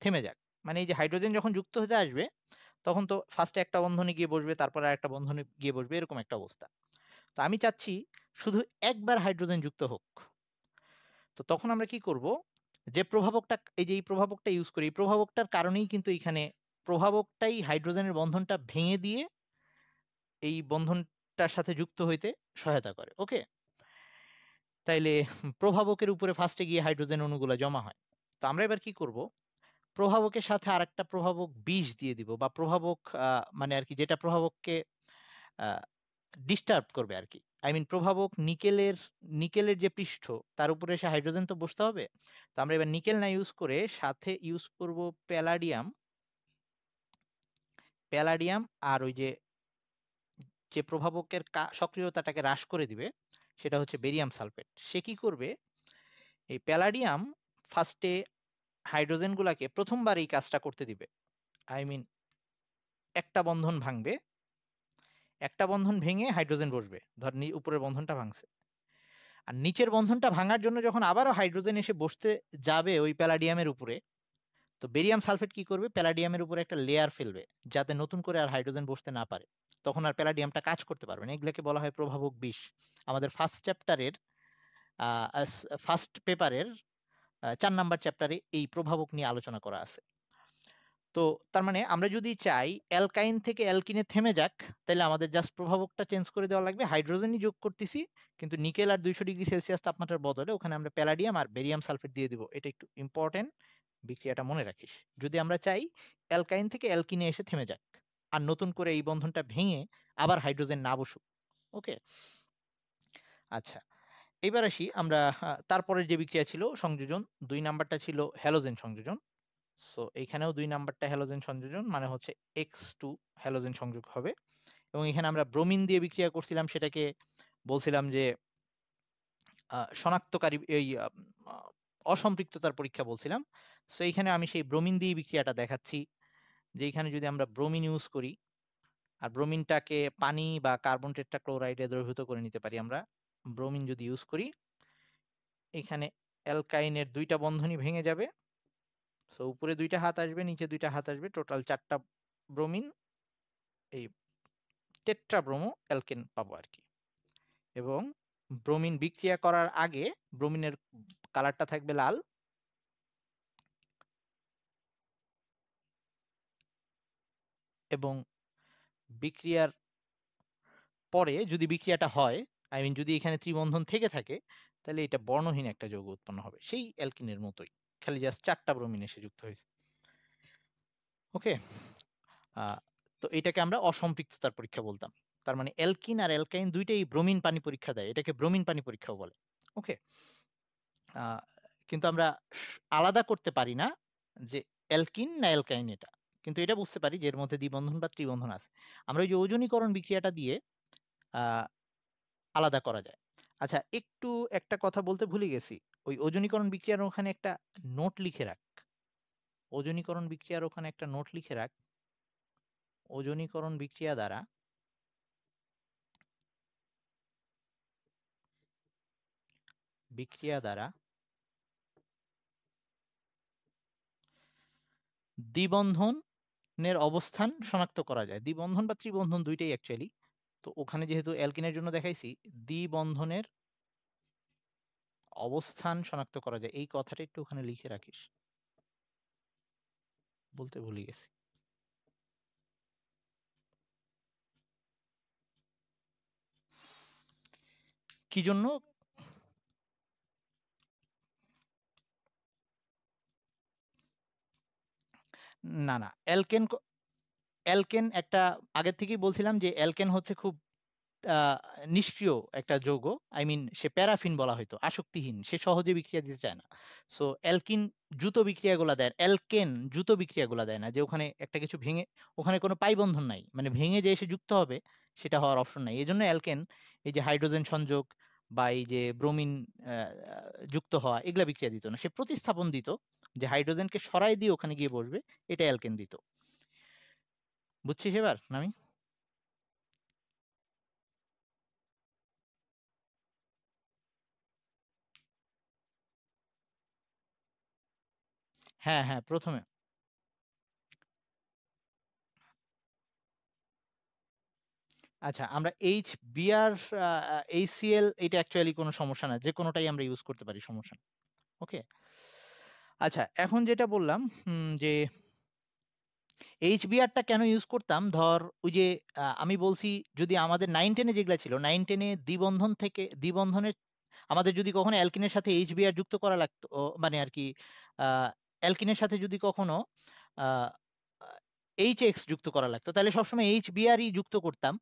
থেমে যাক মানে এই যে হাইড্রোজেন যখন যুক্ত হতে আসবে তখন তো ফার্স্টে একটা বন্ধনে গিয়ে বসবে তারপরে আর একটা বন্ধনে গিয়ে বসবে এরকম একটা অবস্থা তো আমি চাচ্ছি শুধু একবার হাইড্রোজেন যুক্ত হোক তো তখন আমরা কি করব যে প্রভাবকটা এই যে এই প্রভাবকটা ইউজ করি এই প্রভাবকটার কারণেই কিন্তু এখানে প্রভাবকটাই হাইড্রোজেনের বন্ধনটা ভেঙে দিয়ে এই বন্ধনটার সাথে যুক্ত হইতে সহায়তা করে ওকে তাইলে প্রভাবকের উপরে ফার্স্টে গিয়ে হাইড্রোজেন অণুগুলো জমা হয় তো আমরা এবার কি করব প্রভাবকের সাথে আর একটা প্রভাবক বিষ দিয়ে দিব বা প্রভাবক মানে আর কি যেটা প্রভাবককে ডিস্টার্ব করবে আর কি আই মিন প্রভাবক নিকেলের নিকেলের যে পৃষ্ঠ তার উপরে এসে হাইড্রোজেন তো বসতে হবে তো আমরা এবার নিকেল না ইউজ করে সাথে ইউজ করব প্যালাডিয়াম প্যালাডিয়াম আর ওই যে যে প্রভাবকের সক্রিয়তাটাকে হ্রাস করে দিবে সেটা হচ্ছে বেরিয়াম সালফেট সে কি করবে এই প্যালাডিয়াম ফার্স্টে হাইড্রোজেনগুলোকে প্রথমবার এই কাজটা করতে দিবে আই মিন একটা বন্ধন ভাঙবে একটা বন্ধন ভেঙে হাইড্রোজেন বসবে ধর উপরের বন্ধনটা ভাঙছে আর নিচের বন্ধনটা ভাঙার জন্য যখন আবারও হাইড্রোজেন এসে বসতে যাবে ওই প্যালাডিয়ামের উপরে তো বেরিয়াম সালফেট কি করবে প্যালাডিয়ামের উপরে একটা লেয়ার ফেলবে যাতে নতুন করে আর হাইড্রোজেন বসতে না পারে তখন আর প্যালাডিয়ামটা কাজ করতে পারবে না এগুলোকে বলা হয় প্রভাবক বিষ আমাদের ফার্স্ট চ্যাপ্টারের ফার্স্ট পেপারের চার নাম্বার চ্যাপ্টারে এই প্রভাবক নিয়ে আলোচনা করা আছে তো তার মানে আমরা যদি চাই অ্যালকাইন থেকে অ্যালকিনে থেমে যাক তাহলে আমাদের জাস্ট প্রভাবকটা চেঞ্জ করে দেওয়া লাগবে হাইড্রোজেনই যোগ করতেছি কিন্তু নিকেল আর দুইশো ডিগ্রি সেলসিয়াস তাপমাত্রার বদলে ওখানে আমরা প্যালাডিয়াম আর বেরিয়াম সালফেট দিয়ে দিব এটা একটু ইম্পর্টেন্ট বিক্রিয়াটা মনে রাখিস যদি আমরা চাই অ্যালকাইন থেকে অ্যালকিনে এসে থেমে যাক আর নতুন করে এই বন্ধনটা ভেঙে আবার হাইড্রোজেন না বসুক ওকে আচ্ছা এবার আসি আমরা তারপরের যে বিক্রিয়া ছিল সংযোজন দুই নাম্বারটা ছিল হ্যালোজেন সংযোজন সো এইখানেও দুই নাম্বারটা হ্যালোজেন সংযোজন মানে হচ্ছে এক্স টু হ্যালোজেন সংযোগ হবে এবং এখানে আমরা ব্রোমিন দিয়ে বিক্রিয়া করছিলাম সেটাকে বলছিলাম যে শনাক্তকারী এই অসম্পৃক্ততার পরীক্ষা বলছিলাম সো এইখানে আমি সেই ব্রোমিন দিয়ে বিক্রিয়াটা দেখাচ্ছি যে এখানে যদি আমরা ব্রোমিন ইউজ করি আর ব্রোমিনটাকে পানি বা কার্বন টেট্রাক্লোরাইডে ক্লোরাইডে দ্রবীভূত করে নিতে পারি আমরা ব্রোমিন যদি ইউজ করি এখানে অ্যালকাইনের দুইটা বন্ধনী ভেঙে যাবে সো উপরে দুইটা হাত আসবে নিচে দুইটা হাত আসবে টোটাল চারটা ব্রোমিন এই টেট্রা ব্রোমো অ্যালকেন পাবো আর কি এবং ব্রোমিন বিক্রিয়া করার আগে ব্রোমিনের কালারটা থাকবে লাল এবং বিক্রিয়ার পরে যদি বিক্রিয়াটা হয় আই মিন যদি এখানে ত্রিবন্ধন থেকে থাকে তাহলে এটা বর্ণহীন একটা যৌগ উৎপন্ন হবে সেই অ্যালকিনের মতোই খালি জাস্ট চারটা ব্রোমিন এসে যুক্ত হয়েছে ওকে তো এটাকে আমরা অসম্পৃক্ততার পরীক্ষা বলতাম তার মানে অ্যালকিন আর অ্যালকাইন দুইটাই ব্রোমিন পানি পরীক্ষা দেয় এটাকে ব্রোমিন পানি পরীক্ষাও বলে ওকে কিন্তু আমরা আলাদা করতে পারি না যে অ্যালকিন না অ্যালকাইন এটা কিন্তু এটা বুঝতে পারি যে এর মধ্যে দ্বিবন্ধন বা ত্রিবন্ধন আছে আমরা ওই যে ওজনীকরণ বিক্রিয়াটা দিয়ে আলাদা করা যায় আচ্ছা একটু একটা কথা বলতে ভুলে গেছি ওই ওজনীকরণ বিক্রিয়ার ওখানে একটা নোট লিখে রাখ ওজনীকরণ বিক্রিয়ার ওখানে একটা নোট লিখে রাখ ওজনীকরণ বিক্রিয়া দ্বারা বিক্রিয়া দ্বারা দ্বিবন্ধনের অবস্থান শনাক্ত করা যায় দ্বিবন্ধন বা ত্রিবন্ধন দুইটাই অ্যাকচুয়ালি তো ওখানে যেহেতু অ্যালকিনের জন্য দেখাইছি দ্বিবন্ধনের অবস্থান শনাক্ত করা যায় এই কথাটা একটু ওখানে লিখে রাখিস বলতে ভুলে গেছি কি জন্য না না অ্যালকেন অ্যালকেন একটা আগের থেকেই বলছিলাম যে অ্যালকেন হচ্ছে খুব নিষ্ক্রিয় একটা যৌগ আই মিন সে প্যারাফিন বলা হয়তো আসক্তিহীন সে সহজে বিক্রিয়া দিতে চায় না সো অ্যালকিন জুতো বিক্রিয়াগুলো দেয় অ্যালকেন জুতো বিক্রিয়াগুলো দেয় না যে ওখানে একটা কিছু ভেঙে ওখানে কোনো পাইবন্ধন নাই মানে ভেঙে যে এসে যুক্ত হবে সেটা হওয়ার অপশন নাই এই জন্য অ্যালকেন এই যে হাইড্রোজেন সংযোগ বা এই যে ব্রোমিন যুক্ত হওয়া এগুলা বিক্রিয়া দিত না সে প্রতিস্থাপন দিত যে হাইড্রোজেনকে সরাই দিয়ে ওখানে গিয়ে বসবে এটা অ্যালকেন দিত বুঝছিস এবার নামি হ্যাঁ হ্যাঁ প্রথমে আচ্ছা আমরা এইচ বিআর এইচসিএল এটা অ্যাকচুয়ালি কোনো সমস্যা না যে কোনোটাই আমরা ইউজ করতে পারি সমস্যা ওকে আচ্ছা এখন যেটা বললাম যে এইচ বিআরটা কেন ইউজ করতাম ধর ওই যে আমি বলছি যদি আমাদের নাইন টেনে যেগুলো ছিল নাইন টেনে দ্বিবন্ধন থেকে দ্বিবন্ধনের আমাদের যদি কখনো অ্যালকিনের সাথে এইচ বিআর যুক্ত করা লাগতো মানে আর কি অ্যালকিনের সাথে যদি কখনো এইচ এক্স যুক্ত করা লাগতো তাহলে সবসময় এইচ বিআরই যুক্ত করতাম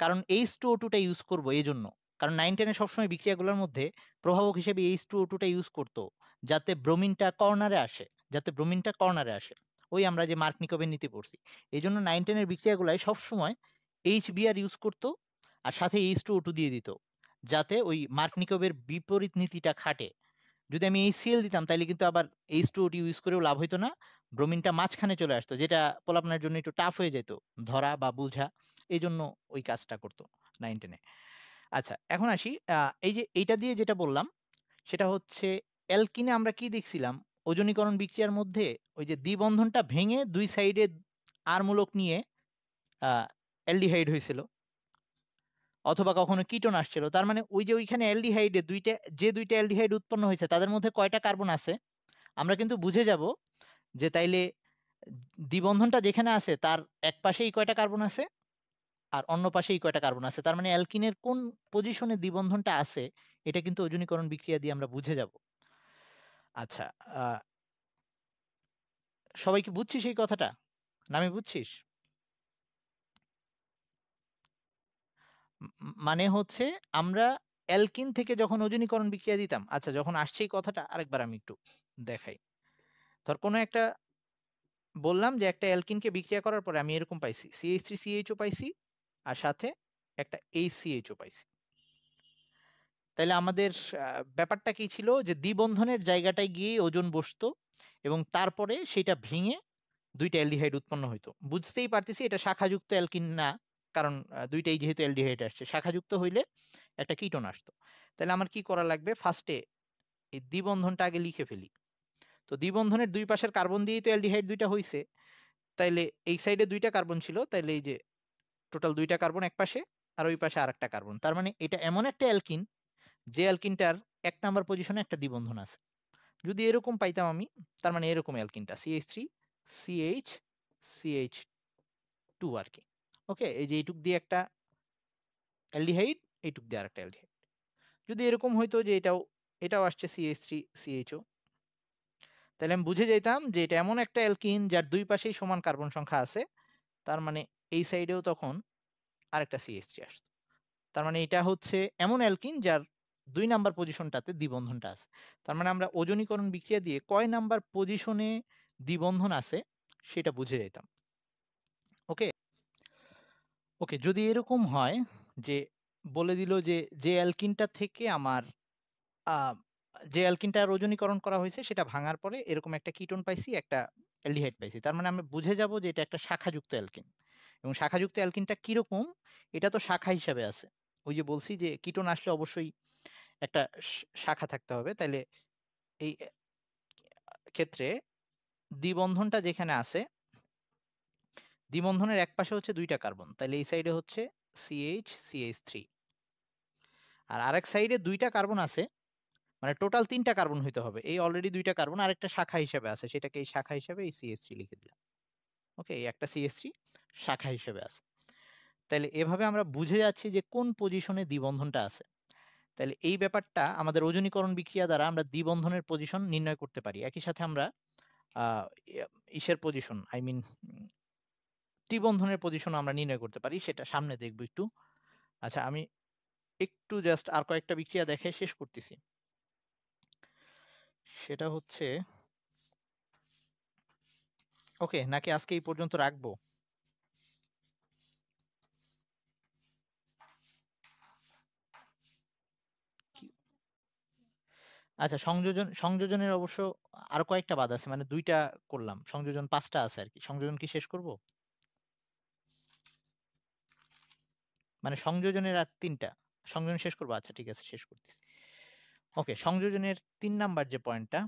কারণ এইচ টু ও টুটা ইউজ করবো এই জন্য কারণ নাইন টেনে সবসময় বিক্রিয়াগুলোর মধ্যে প্রভাবক হিসেবে এইচ টু ও টুটা ইউজ করতো যাতে ব্রোমিনটা কর্নারে আসে যাতে ব্রোমিনটা কর্নারে আসে ওই আমরা যে মার্ক নিকবের নীতি পড়ছি এই জন্য নাইন টেনের বিক্রিয়াগুলায় সবসময় এইচ বিআর ইউজ করতো আর সাথে এইচ টু ওটু দিয়ে দিত যাতে ওই মার্ক নিকবের বিপরীত নীতিটা খাটে যদি আমি এই সিএল দিতাম তাহলে কিন্তু আবার এইচ টু ওটি ইউজ করেও লাভ হইতো না ব্রোমিনটা মাঝখানে চলে আসতো যেটা পোলাপনের জন্য একটু টাফ হয়ে যেত ধরা বা বুঝা এই জন্য ওই কাজটা করতো নাইন টেনে আচ্ছা এখন আসি এই যে এইটা দিয়ে যেটা বললাম সেটা হচ্ছে অ্যালকিনে আমরা কি দেখছিলাম ওজনীকরণ বিক্রিয়ার মধ্যে ওই যে দ্বিবন্ধনটা ভেঙে দুই সাইডে আরমূলক নিয়ে অ্যালডিহাইড হয়েছিল অথবা কখনো কীটন আসছিল তার মানে ওই যে ওইখানে অ্যালডিহাইডে দুইটা যে দুইটা অ্যালডিহাইড উৎপন্ন হয়েছে তাদের মধ্যে কয়টা কার্বন আছে আমরা কিন্তু বুঝে যাব যে তাইলে দ্বিবন্ধনটা যেখানে আছে তার এক পাশেই কয়টা কার্বন আছে আর অন্য পাশেই কয়টা কার্বন আছে তার মানে অ্যালকিনের কোন পজিশনে দ্বিবন্ধনটা আছে এটা কিন্তু ওজনীকরণ বিক্রিয়া দিয়ে আমরা বুঝে যাব আচ্ছা সবাই কি বুঝছিস এই কথাটা নামে বুঝছিস মানে হচ্ছে আমরা অ্যালকিন থেকে যখন ওজনীকরণ বিক্রিয়া দিতাম আচ্ছা যখন আসছে এই কথাটা আরেকবার আমি একটু দেখাই ধর কোনো একটা বললাম যে একটা অ্যালকিনকে বিক্রিয়া করার পরে আমি এরকম পাইছি সিএইচ থ্রি সিএইচও পাইছি আর সাথে একটা এইচ সিএইচও পাইছি তাহলে আমাদের ব্যাপারটা কি ছিল যে দ্বিবন্ধনের জায়গাটায় গিয়ে ওজন বসতো এবং তারপরে সেটা ভেঙে দুইটা অ্যালডিহাইড উৎপন্ন হইতো বুঝতেই পারতেছি এটা শাখাযুক্ত অ্যালকিন না কারণ দুইটাই যেহেতু অ্যালডিহাইড আসছে শাখাযুক্ত হইলে একটা কীটন আসতো তাহলে আমার কি করা লাগবে ফার্স্টে এই দ্বিবন্ধনটা আগে লিখে ফেলি তো দ্বিবন্ধনের দুই পাশের কার্বন দিয়েই তো অ্যালডিহাইড দুইটা হইছে তাইলে এই সাইডে দুইটা কার্বন ছিল তাইলে এই যে টোটাল দুইটা কার্বন এক পাশে আর ওই পাশে আর একটা কার্বন তার মানে এটা এমন একটা অ্যালকিন যে অ্যালকিনটার এক নাম্বার পজিশনে একটা দ্বিবন্ধন আছে যদি এরকম পাইতাম আমি তার মানে এরকম অ্যালকিনটা CH three CH CH two আর কি ওকে এই যে এইটুক দিয়ে একটা অ্যালডিহাইড এইটুক দিয়ে আরেকটা অ্যালডিহাইড যদি এরকম হইতো যে এটাও এটাও আসছে সিএইচ থ্রি সিএইচও তাহলে আমি বুঝে যাইতাম যে এটা এমন একটা অ্যালকিন যার দুই পাশেই সমান কার্বন সংখ্যা আছে তার মানে এই সাইডেও তখন আরেকটা সিএইচ থ্রি আসতো তার মানে এটা হচ্ছে এমন অ্যালকিন যার দুই নাম্বার পজিশনটাতে দ্বিবন্ধনটা আছে তার মানে আমরা ওজনীকরণ বিক্রিয়া দিয়ে কয় নাম্বার পজিশনে দ্বিবন্ধন আছে সেটা বুঝে যেতাম ওকে ওকে যদি এরকম হয় যে বলে দিল যে যে অ্যালকিনটা থেকে আমার যে অ্যালকিনটার রজনীকরণ করা হয়েছে সেটা ভাঙার পরে এরকম একটা কিটন পাইছি একটা অ্যালডিহাইড পাইছি তার মানে আমরা বুঝে যাব যে এটা একটা শাখাযুক্ত অ্যালকিন এবং শাখাযুক্ত অ্যালকিনটা কীরকম এটা তো শাখা হিসাবে আছে ওই যে বলছি যে কিটন আসলে অবশ্যই একটা শাখা থাকতে হবে তাইলে এই ক্ষেত্রে দ্বিবন্ধনটা যেখানে আছে দ্বিবন্ধনের এক পাশে হচ্ছে দুইটা কার্বন তাইলে এই সাইডে হচ্ছে সিএইচ সিএইচ থ্রি আর আরেক সাইডে দুইটা কার্বন আছে মানে টোটাল তিনটা কার্বন হইতে হবে এই অলরেডি দুইটা কার্বন আরেকটা শাখা হিসেবে আছে সেটাকে এই শাখা হিসেবে এই সিএস থ্রি লিখে দিলাম ওকে এই একটা সিএস থ্রি শাখা হিসেবে আছে তাহলে এভাবে আমরা বুঝে যাচ্ছি যে কোন পজিশনে দ্বিবন্ধনটা আছে তাহলে এই ব্যাপারটা আমাদের ওজনীকরণ বিক্রিয়া দ্বারা আমরা দ্বিবন্ধনের পজিশন নির্ণয় করতে পারি একই সাথে আমরা ইসের পজিশন আই মিন ত্রিবন্ধনের পজিশন আমরা নির্ণয় করতে পারি সেটা সামনে দেখব একটু আচ্ছা আমি একটু জাস্ট আর কয়েকটা বিক্রিয়া দেখে শেষ করতেছি সেটা হচ্ছে ওকে নাকি আজকে এই পর্যন্ত রাখবো আচ্ছা সংযোজন সংযোজনের অবশ্য আর কয়েকটা বাদ আছে মানে দুইটা করলাম সংযোজন পাঁচটা আছে আর কি সংযোজন কি শেষ করব মানে সংযোজনের আর তিনটা সংযোজন শেষ করবো আচ্ছা ঠিক আছে শেষ করতেছি ওকে সংযোজনের তিন নাম্বার যে পয়েন্টটা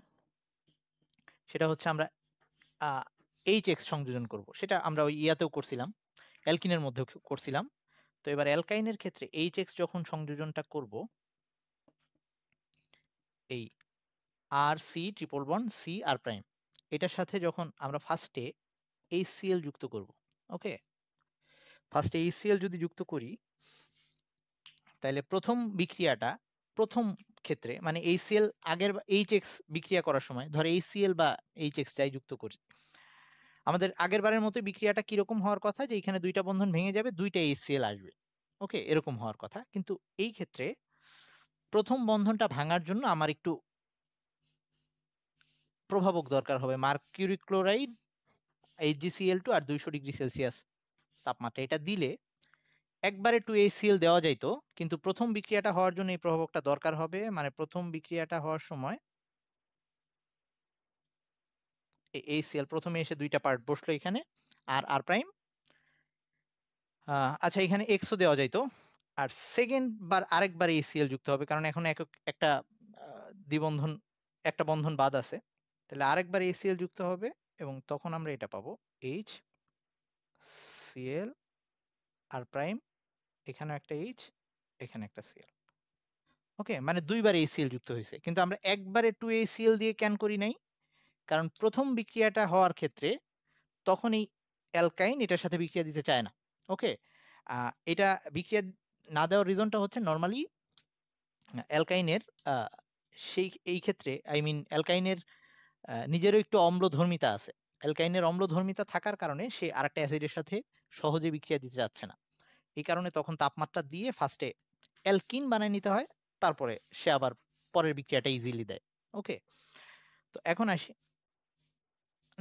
সেটা হচ্ছে আমরা এইচ এক্স সংযোজন করব সেটা আমরা ওই ইয়াতেও করছিলাম অ্যালকিনের মধ্যেও করছিলাম তো এবার অ্যালকাইনের ক্ষেত্রে এইচ এক্স যখন সংযোজনটা করব এই R C triple bond C R prime এটার সাথে যখন আমরা ফার্স্টে এই সিএল যুক্ত করব ওকে ফার্স্টে এই সিএল যদি যুক্ত করি তাহলে প্রথম বিক্রিয়াটা প্রথম ক্ষেত্রে মানে এই সিএল আগের এইচ এক্স বিক্রিয়া করার সময় ধর এই সিএল বা এইচ এক্স যাই যুক্ত করি আমাদের আগের বারের মতো বিক্রিয়াটা কীরকম হওয়ার কথা যে এখানে দুইটা বন্ধন ভেঙে যাবে দুইটা এই সিএল আসবে ওকে এরকম হওয়ার কথা কিন্তু এই ক্ষেত্রে প্রথম বন্ধনটা ভাঙার জন্য আমার একটু প্রভাবক দরকার হবে মার্কিউরি ক্লোরাইড এইচজিসিএল টু আর দুইশো ডিগ্রি সেলসিয়াস তাপমাত্রা এটা দিলে একবারে টু এইচসিএল দেওয়া যাইতো কিন্তু প্রথম বিক্রিয়াটা হওয়ার জন্য এই প্রভাবকটা দরকার হবে মানে প্রথম বিক্রিয়াটা হওয়ার সময় এই সেল প্রথমে এসে দুইটা পার্ট বসলো এখানে আর আর প্রাইম আচ্ছা এখানে এক্সও দেওয়া যাইতো আর সেকেন্ড বার আরেকবার এসিএল যুক্ত হবে কারণ এখন এক একটা দ্বিবন্ধন একটা বন্ধন বাদ আছে তাহলে আরেকবার এসিএল যুক্ত হবে এবং তখন আমরা এটা পাবো এইচ সিএল আর প্রাইম এখানে একটা এইচ এখানে একটা সিএল ওকে মানে দুইবার এসিএল যুক্ত হয়েছে কিন্তু আমরা একবারে টু এসিএল দিয়ে ক্যান করি নাই কারণ প্রথম বিক্রিয়াটা হওয়ার ক্ষেত্রে তখন এই অ্যালকাইন এটার সাথে বিক্রিয়া দিতে চায় না ওকে এটা বিক্রিয়া না দেওয়ার রিজনটা হচ্ছে নর্মালি অ্যালকাইনের সেই এই ক্ষেত্রে আই মিন অ্যালকাইনের নিজেরও একটু অম্লধর্মিতা আছে অ্যালকাইনের অম্লধর্মিতা থাকার কারণে সে আর একটা অ্যাসিডের সাথে সহজে বিক্রিয়া দিতে যাচ্ছে না এই কারণে তখন তাপমাত্রা দিয়ে ফার্স্টে অ্যালকিন বানিয়ে নিতে হয় তারপরে সে আবার পরের বিক্রিয়াটা ইজিলি দেয় ওকে তো এখন আসি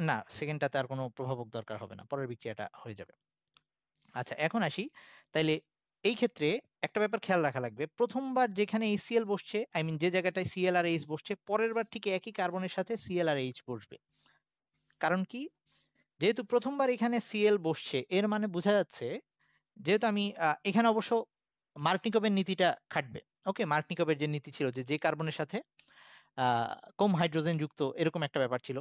না সেকেন্ডটাতে আর কোনো প্রভাবক দরকার হবে না পরের বিক্রিয়াটা হয়ে যাবে আচ্ছা এখন আসি তাইলে এই ক্ষেত্রে একটা ব্যাপার খেয়াল রাখা লাগবে প্রথমবার যেখানে এই সিএল বসছে আই মিন যে জায়গাটায় সিএল আর এইচ বসছে পরের বার ঠিক একই কার্বনের সাথে সিএল আর এইচ বসবে কারণ কি যেহেতু প্রথমবার এখানে সিএল বসছে এর মানে বোঝা যাচ্ছে যেহেতু আমি এখানে অবশ্য মার্কনিকবের নীতিটা খাটবে ওকে মার্কনিকবের যে নীতি ছিল যে যে কার্বনের সাথে কম হাইড্রোজেন যুক্ত এরকম একটা ব্যাপার ছিল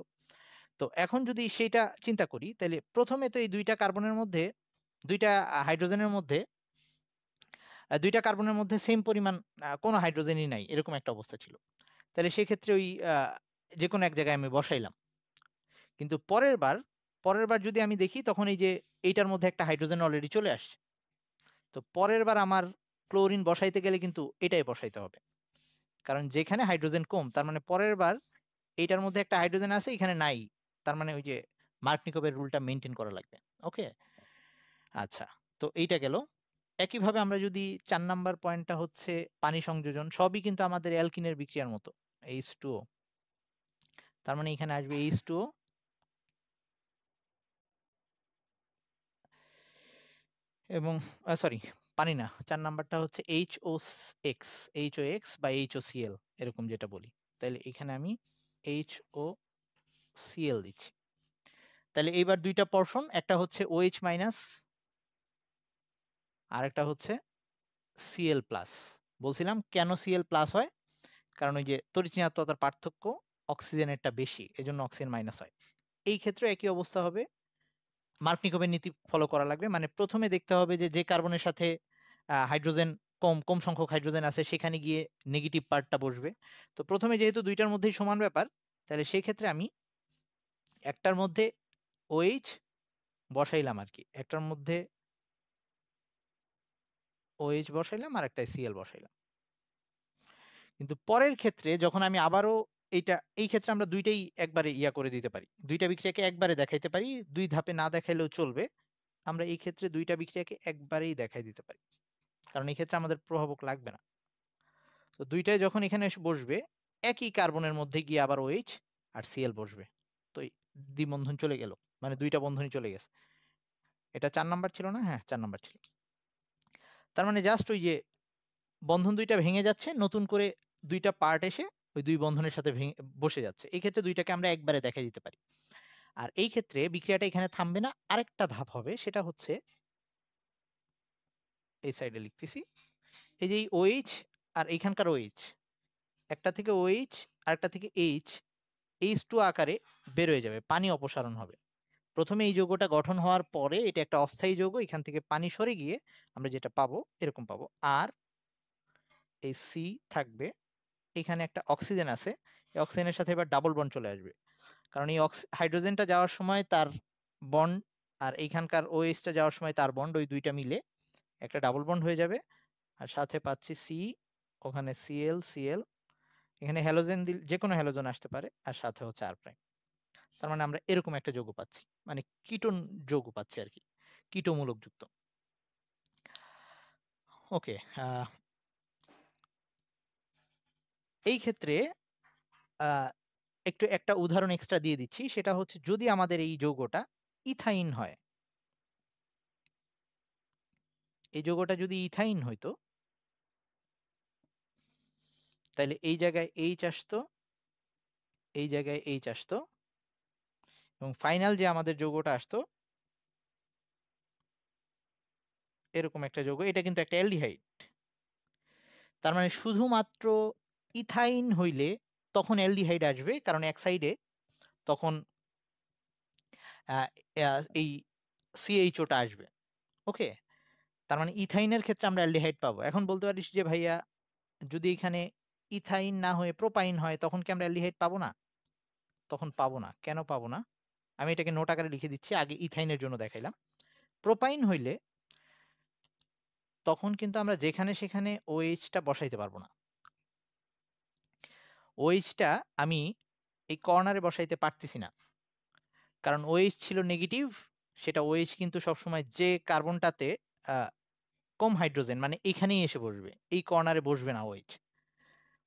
তো এখন যদি সেইটা চিন্তা করি তাহলে প্রথমে তো এই দুইটা কার্বনের মধ্যে দুইটা হাইড্রোজেনের মধ্যে দুইটা কার্বনের মধ্যে সেম পরিমাণ কোনো হাইড্রোজেনই নাই এরকম একটা অবস্থা ছিল তাহলে সেক্ষেত্রে ওই যে কোনো এক জায়গায় আমি বসাইলাম কিন্তু পরের বার পরের বার যদি আমি দেখি তখন এই যে এইটার মধ্যে একটা হাইড্রোজেন অলরেডি চলে আসছে তো পরের বার আমার ক্লোরিন বসাইতে গেলে কিন্তু এটাই বসাইতে হবে কারণ যেখানে হাইড্রোজেন কম তার মানে পরের বার এইটার মধ্যে একটা হাইড্রোজেন আছে এখানে নাই তার মানে ওই যে মার্কনিকবের রুলটা মেনটেন করা লাগবে ওকে আচ্ছা তো এইটা গেল একইভাবে আমরা যদি চার নাম্বার পয়েন্টটা হচ্ছে পানি সংযোজন সবই কিন্তু আমাদের অ্যালকিনের বিক্রিয়ার মতো এইচ টু তার মানে এখানে আসবে এইচ টু এবং সরি পানি না চার নাম্বারটা হচ্ছে H O X H O X বা এইচ ও সিএল এরকম যেটা বলি তাহলে এখানে আমি এইচ ও সিএল দিচ্ছি তাহলে এইবার দুইটা পর্ষণ একটা হচ্ছে ও এইচ মাইনাস আরেকটা হচ্ছে সিএল প্লাস বলছিলাম কেন সিএল প্লাস হয় কারণ ওই যে তরিচিনাত্মতার পার্থক্য অক্সিজেনেরটা বেশি এজন্য অক্সিজেন মাইনাস হয় এই ক্ষেত্রে একই অবস্থা হবে মার্কনিকোভের নীতি ফলো করা লাগবে মানে প্রথমে দেখতে হবে যে যে কার্বনের সাথে হাইড্রোজেন কম কম সংখ্যক হাইড্রোজেন আছে সেখানে গিয়ে নেগেটিভ পার্টটা বসবে তো প্রথমে যেহেতু দুইটার মধ্যেই সমান ব্যাপার তাহলে সেই ক্ষেত্রে আমি একটার মধ্যে ওইচ বসাইলাম আর কি একটার মধ্যে ওএইচ বসাইলাম আর একটা সিএল বসাইলাম কিন্তু পরের ক্ষেত্রে যখন আমি আবারও এইটা এই ক্ষেত্রে আমরা দুইটাই একবারে ইয়া করে দিতে পারি দুইটা বিক্রিয়াকে একবারে দেখাইতে পারি দুই ধাপে না দেখাইলেও চলবে আমরা এই ক্ষেত্রে দুইটা বিক্রিয়াকে একবারেই দেখাই দিতে পারি কারণ এই ক্ষেত্রে আমাদের প্রভাবক লাগবে না তো দুইটাই যখন এখানে এসে বসবে একই কার্বনের মধ্যে গিয়ে আবার ওএইচ আর সিএল বসবে তো দ্বিবন্ধন চলে গেল মানে দুইটা বন্ধনই চলে গেছে এটা চার নাম্বার ছিল না হ্যাঁ চার নাম্বার ছিল তার মানে জাস্ট ওই যে বন্ধন দুইটা ভেঙে যাচ্ছে নতুন করে দুইটা পার্ট এসে ওই দুই বন্ধনের সাথে ভেঙে বসে যাচ্ছে এই ক্ষেত্রে দুইটাকে আমরা একবারে দেখা দিতে পারি আর এই ক্ষেত্রে বিক্রিয়াটা এখানে থামবে না আরেকটা ধাপ হবে সেটা হচ্ছে এই সাইডে লিখতেছি এই যে ওইচ আর এইখানকার ওইচ একটা থেকে ওইচ আর একটা থেকে এইচ এইচ টু আকারে বেরোয় যাবে পানি অপসারণ হবে প্রথমে এই যৌগটা গঠন হওয়ার পরে এটা একটা অস্থায়ী যৌগ এখান থেকে পানি সরে গিয়ে আমরা যেটা পাবো এরকম পাবো আর এই সি থাকবে এখানে একটা অক্সিজেন আছে এই অক্সিজেনের সাথে এবার ডাবল বন্ড চলে আসবে কারণ এই হাইড্রোজেনটা যাওয়ার সময় তার বন্ড আর এইখানকার ওএসটা যাওয়ার সময় তার বন্ড ওই দুইটা মিলে একটা ডাবল বন্ড হয়ে যাবে আর সাথে পাচ্ছি সি ওখানে সিএল সিএল এখানে হ্যালোজেন দিল যে কোনো হ্যালোজেন আসতে পারে আর সাথে হচ্ছে আর প্রাইম তার মানে আমরা এরকম একটা যৌগ পাচ্ছি মানে কীটন যোগ পাচ্ছে আর কি কীটমূলক যুক্ত ওকে এই ক্ষেত্রে একটু একটা উদাহরণ এক্সট্রা দিয়ে দিচ্ছি সেটা হচ্ছে যদি আমাদের এই যৌগটা ইথাইন হয় এই যৌগটা যদি ইথাইন হইতো তাহলে এই জায়গায় এইচ আসতো এই জায়গায় এইচ আসতো এবং ফাইনাল যে আমাদের যৌগটা আসতো এরকম একটা যৌগ এটা কিন্তু একটা অ্যালডিহাইড তার মানে শুধুমাত্র ইথাইন হইলে তখন অ্যালডিহাইড আসবে কারণ এক সাইডে তখন এই সিএইচওটা আসবে ওকে তার মানে ইথাইনের ক্ষেত্রে আমরা অ্যালডিহাইড পাবো এখন বলতে পারিস যে ভাইয়া যদি এখানে ইথাইন না হয়ে প্রোপাইন হয় তখন কি আমরা অ্যালডিহাইড পাবো না তখন পাবো না কেন পাবো না আমি এটাকে নোট আকারে লিখে দিচ্ছি আগে ইথাইনের জন্য দেখাইলাম প্রোপাইন হইলে তখন কিন্তু আমরা যেখানে সেখানে ওএইচটা বসাইতে পারবো না ওএইচটা আমি এই কর্নারে বসাইতে পারতেছি না কারণ ওএইচ ছিল নেগেটিভ সেটা ওএইচ কিন্তু সবসময় যে কার্বনটাতে কম হাইড্রোজেন মানে এখানেই এসে বসবে এই কর্নারে বসবে না ওএইচ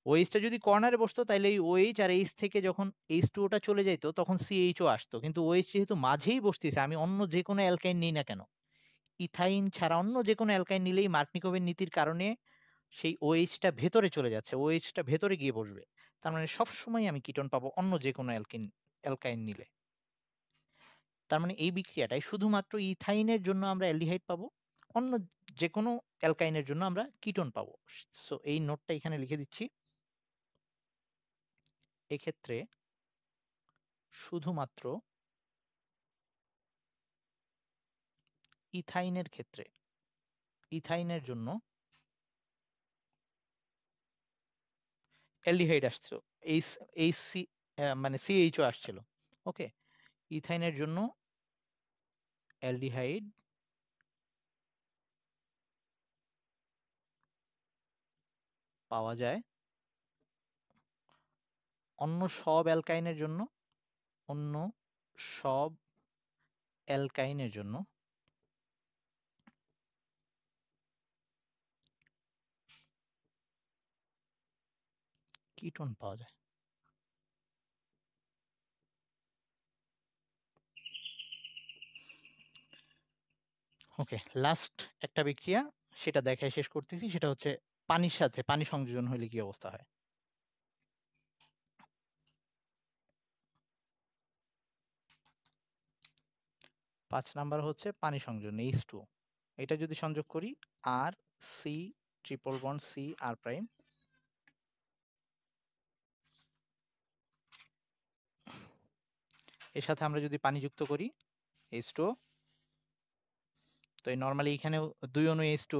ওয়েস্টটা যদি কর্নারে বসতো তাহলে এই ওএইচ আর এইচ থেকে যখন এইচ টু ওটা চলে যেত তখন সিএইচও আসতো কিন্তু ওএইচ যেহেতু মাঝেই বসতেছে আমি অন্য যে কোনো অ্যালকাইন নিই না কেন ইথাইন ছাড়া অন্য যে কোনো অ্যালকাইন নিলেই মার্কনিকোভের নীতির কারণে সেই ওএইচটা ভেতরে চলে যাচ্ছে ওএইচটা ভেতরে গিয়ে বসবে তার মানে সবসময় আমি কিটন পাবো অন্য যে কোনো অ্যালকিন অ্যালকাইন নিলে তার মানে এই বিক্রিয়াটাই শুধুমাত্র ইথাইনের জন্য আমরা অ্যালডিহাইড পাবো অন্য যে কোনো অ্যালকাইনের জন্য আমরা কিটন পাবো সো এই নোটটা এখানে লিখে দিচ্ছি এক্ষেত্রে শুধুমাত্র ইথাইনের ক্ষেত্রে ইথাইনের জন্য অ্যালডিহাইড আসছিল এই এই সি মানে সিএইচও আসছিল ওকে ইথাইনের জন্য অ্যালডিহাইড পাওয়া যায় অন্য সব অ্যালকাইনের জন্য অন্য সব অ্যালকাইনের জন্য কিটোন পাওয়া যায় ওকে লাস্ট একটা বিক্রিয়া সেটা দেখায় শেষ করতেছি সেটা হচ্ছে পানির সাথে পানি সংযোজন হলে কি অবস্থা হয় পাঁচ নাম্বার হচ্ছে পানি সংযোজন এইচ টু এটা যদি সংযোগ করি R C triple bond C R prime এর সাথে আমরা যদি পানি যুক্ত করি এইচ টু তো এই নর্মালি এখানেও দুই অনু এইচ টু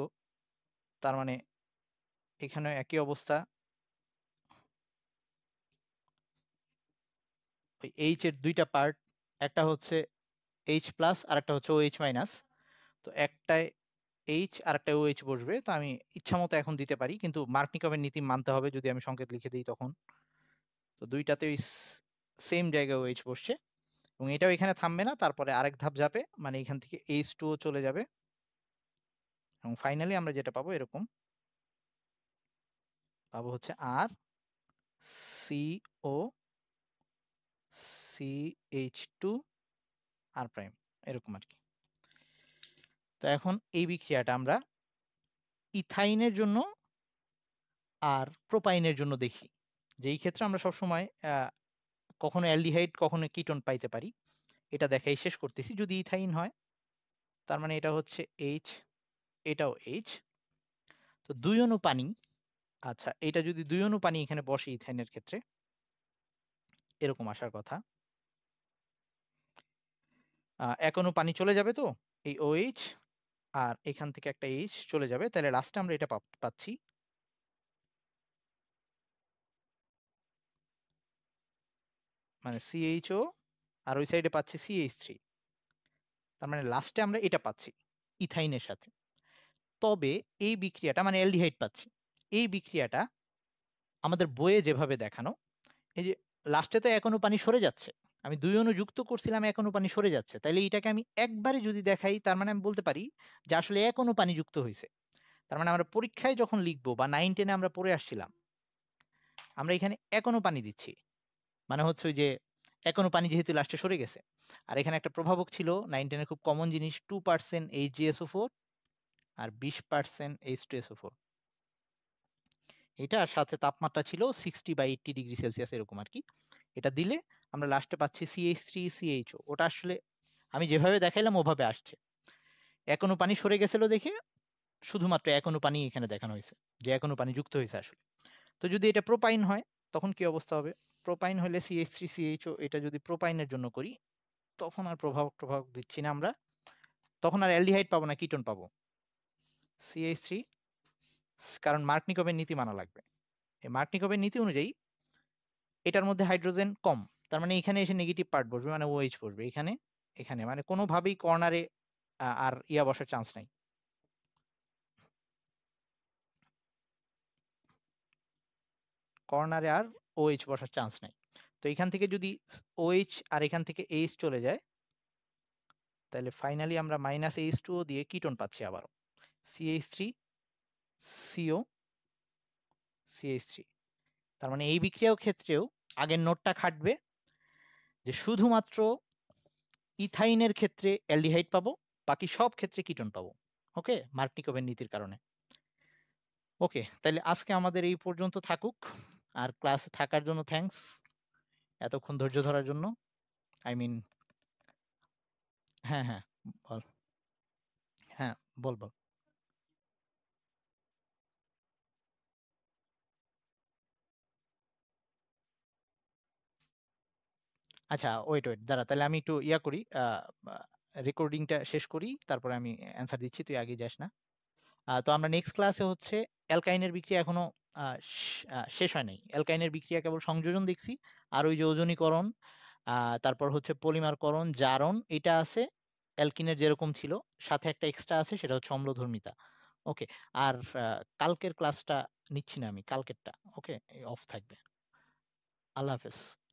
তার মানে এখানে একই অবস্থা ওই এইচ এর দুইটা পার্ট একটা হচ্ছে এইচ প্লাস আর একটা হচ্ছে ও এইচ মাইনাস তো একটায় এইচ আর একটা ও এইচ বসবে তো আমি ইচ্ছা মতো এখন দিতে পারি কিন্তু মার্কনিকভাবে নীতি মানতে হবে যদি আমি সংকেত লিখে দিই তখন তো দুইটাতে ওই সেম জায়গায় ও এইচ বসছে এবং এটাও এখানে থামবে না তারপরে আরেক ধাপ যাবে মানে এখান থেকে এইচ টুও চলে যাবে এবং ফাইনালি আমরা যেটা পাবো এরকম পাবো হচ্ছে R C O C H two R prime এরকম আর কি তো এখন এই বিক্রিয়াটা আমরা ইথাইনের জন্য আর প্রোপাইনের জন্য দেখি যেই ক্ষেত্রে আমরা সবসময় কখনো অ্যালডিহাইড কখনো কিটোন পাইতে পারি এটা দেখাই শেষ করতেছি যদি ইথাইন হয় তার মানে এটা হচ্ছে এইচ এটাও এইচ তো দুই অনু পানি আচ্ছা এটা যদি দুই অনু পানি এখানে বসে ইথাইনের ক্ষেত্রে এরকম আসার কথা এখনো পানি চলে যাবে তো এই এইচ আর এখান থেকে একটা এইচ চলে যাবে তাহলে লাস্টে আমরা এটা পাচ্ছি মানে সিএইচও আর ওই সাইডে পাচ্ছি সিএইচ থ্রি তার মানে লাস্টে আমরা এটা পাচ্ছি ইথাইনের সাথে তবে এই বিক্রিয়াটা মানে অ্যালডিহাইড পাচ্ছি এই বিক্রিয়াটা আমাদের বইয়ে যেভাবে দেখানো এই যে লাস্টে তো এখনও পানি সরে যাচ্ছে আমি দুই অনুযুক্ত যুক্ত করছিলাম এক অণু পানি সরে যাচ্ছে তাইলে এটাকে আমি একবারে যদি দেখাই তার মানে আমি বলতে পারি যে আসলে এক অণু পানি যুক্ত হয়েছে তার মানে আমরা পরীক্ষায় যখন লিখবো বা নাইন টেনে আমরা পড়ে আসছিলাম আমরা এখানে এখনও পানি দিচ্ছি মানে হচ্ছে ওই যে এখনও পানি যেহেতু লাস্টে সরে গেছে আর এখানে একটা প্রভাবক ছিল নাইন টেনে খুব কমন জিনিস two percent H GSO four আর বিশ percent H two SO four এটার সাথে তাপমাত্রা ছিল সিক্সটি বা এইট্টি ডিগ্রি সেলসিয়াস এরকম আর কি এটা দিলে আমরা লাস্টে পাচ্ছি সিএইচ থ্রি সিএইচও ওটা আসলে আমি যেভাবে দেখাইলাম ওভাবে আসছে এখনো পানি সরে গেছিলো দেখে শুধুমাত্র এখনো পানি এখানে দেখানো হয়েছে যে এখনো পানি যুক্ত হয়েছে আসলে তো যদি এটা প্রোপাইন হয় তখন কি অবস্থা হবে প্রোপাইন হলে সিএইচ থ্রি সিএইচও এটা যদি প্রোপাইনের জন্য করি তখন আর প্রভাব প্রভাব দিচ্ছি না আমরা তখন আর অ্যালডিহাইড পাবো না কিটন পাবো সিএইচ থ্রি কারণ মার্কনিকবের নীতি মানা লাগবে এই মার্কনিকবের নীতি অনুযায়ী এটার মধ্যে হাইড্রোজেন কম তার মানে এখানে এসে নেগেটিভ পার্ট বসবে মানে ওয়েজ বসবে এখানে এখানে মানে কোনোভাবেই কর্নারে আর ইয়া বসার চান্স নাই কর্নারে আর ওএইচ বসার চান্স নাই তো এখান থেকে যদি ওএইচ আর এখান থেকে এইচ চলে যায় তাহলে ফাইনালি আমরা মাইনাস এইচ টুও দিয়ে কিটন পাচ্ছি আবারও CH three CO CH three তার মানে এই বিক্রিয়ার ক্ষেত্রেও আগের নোটটা খাটবে যে শুধুমাত্র ইথাইনের ক্ষেত্রে অ্যালডিহাইড পাবো বাকি সব ক্ষেত্রে কিটন পাবো ওকে মার্কনিকোভের নীতির কারণে ওকে তাহলে আজকে আমাদের এই পর্যন্ত থাকুক আর ক্লাসে থাকার জন্য থ্যাংকস এতক্ষণ ধৈর্য ধরার জন্য আই মিন হ্যাঁ হ্যাঁ বল হ্যাঁ বল বল আচ্ছা ওয়েট ওয়েট দাঁড়া তাহলে আমি একটু ইয়া করি রেকর্ডিংটা শেষ করি তারপরে আমি অ্যান্সার দিচ্ছি তুই আগে যাস না তো আমরা নেক্সট ক্লাসে হচ্ছে অ্যালকাইনের বিক্রিয়া এখনো শেষ হয় নাই অ্যালকাইনের বিক্রিয়া কেবল সংযোজন দেখছি আর ওই যে ওজনীকরণ তারপর হচ্ছে পলিমারকরণ জারণ এটা আছে অ্যালকিনের যেরকম ছিল সাথে একটা এক্সট্রা আছে সেটা হচ্ছে অম্লধর্মিতা ওকে আর কালকের ক্লাসটা নিচ্ছি না আমি কালকেরটা ওকে অফ থাকবে আল্লাহ হাফেজ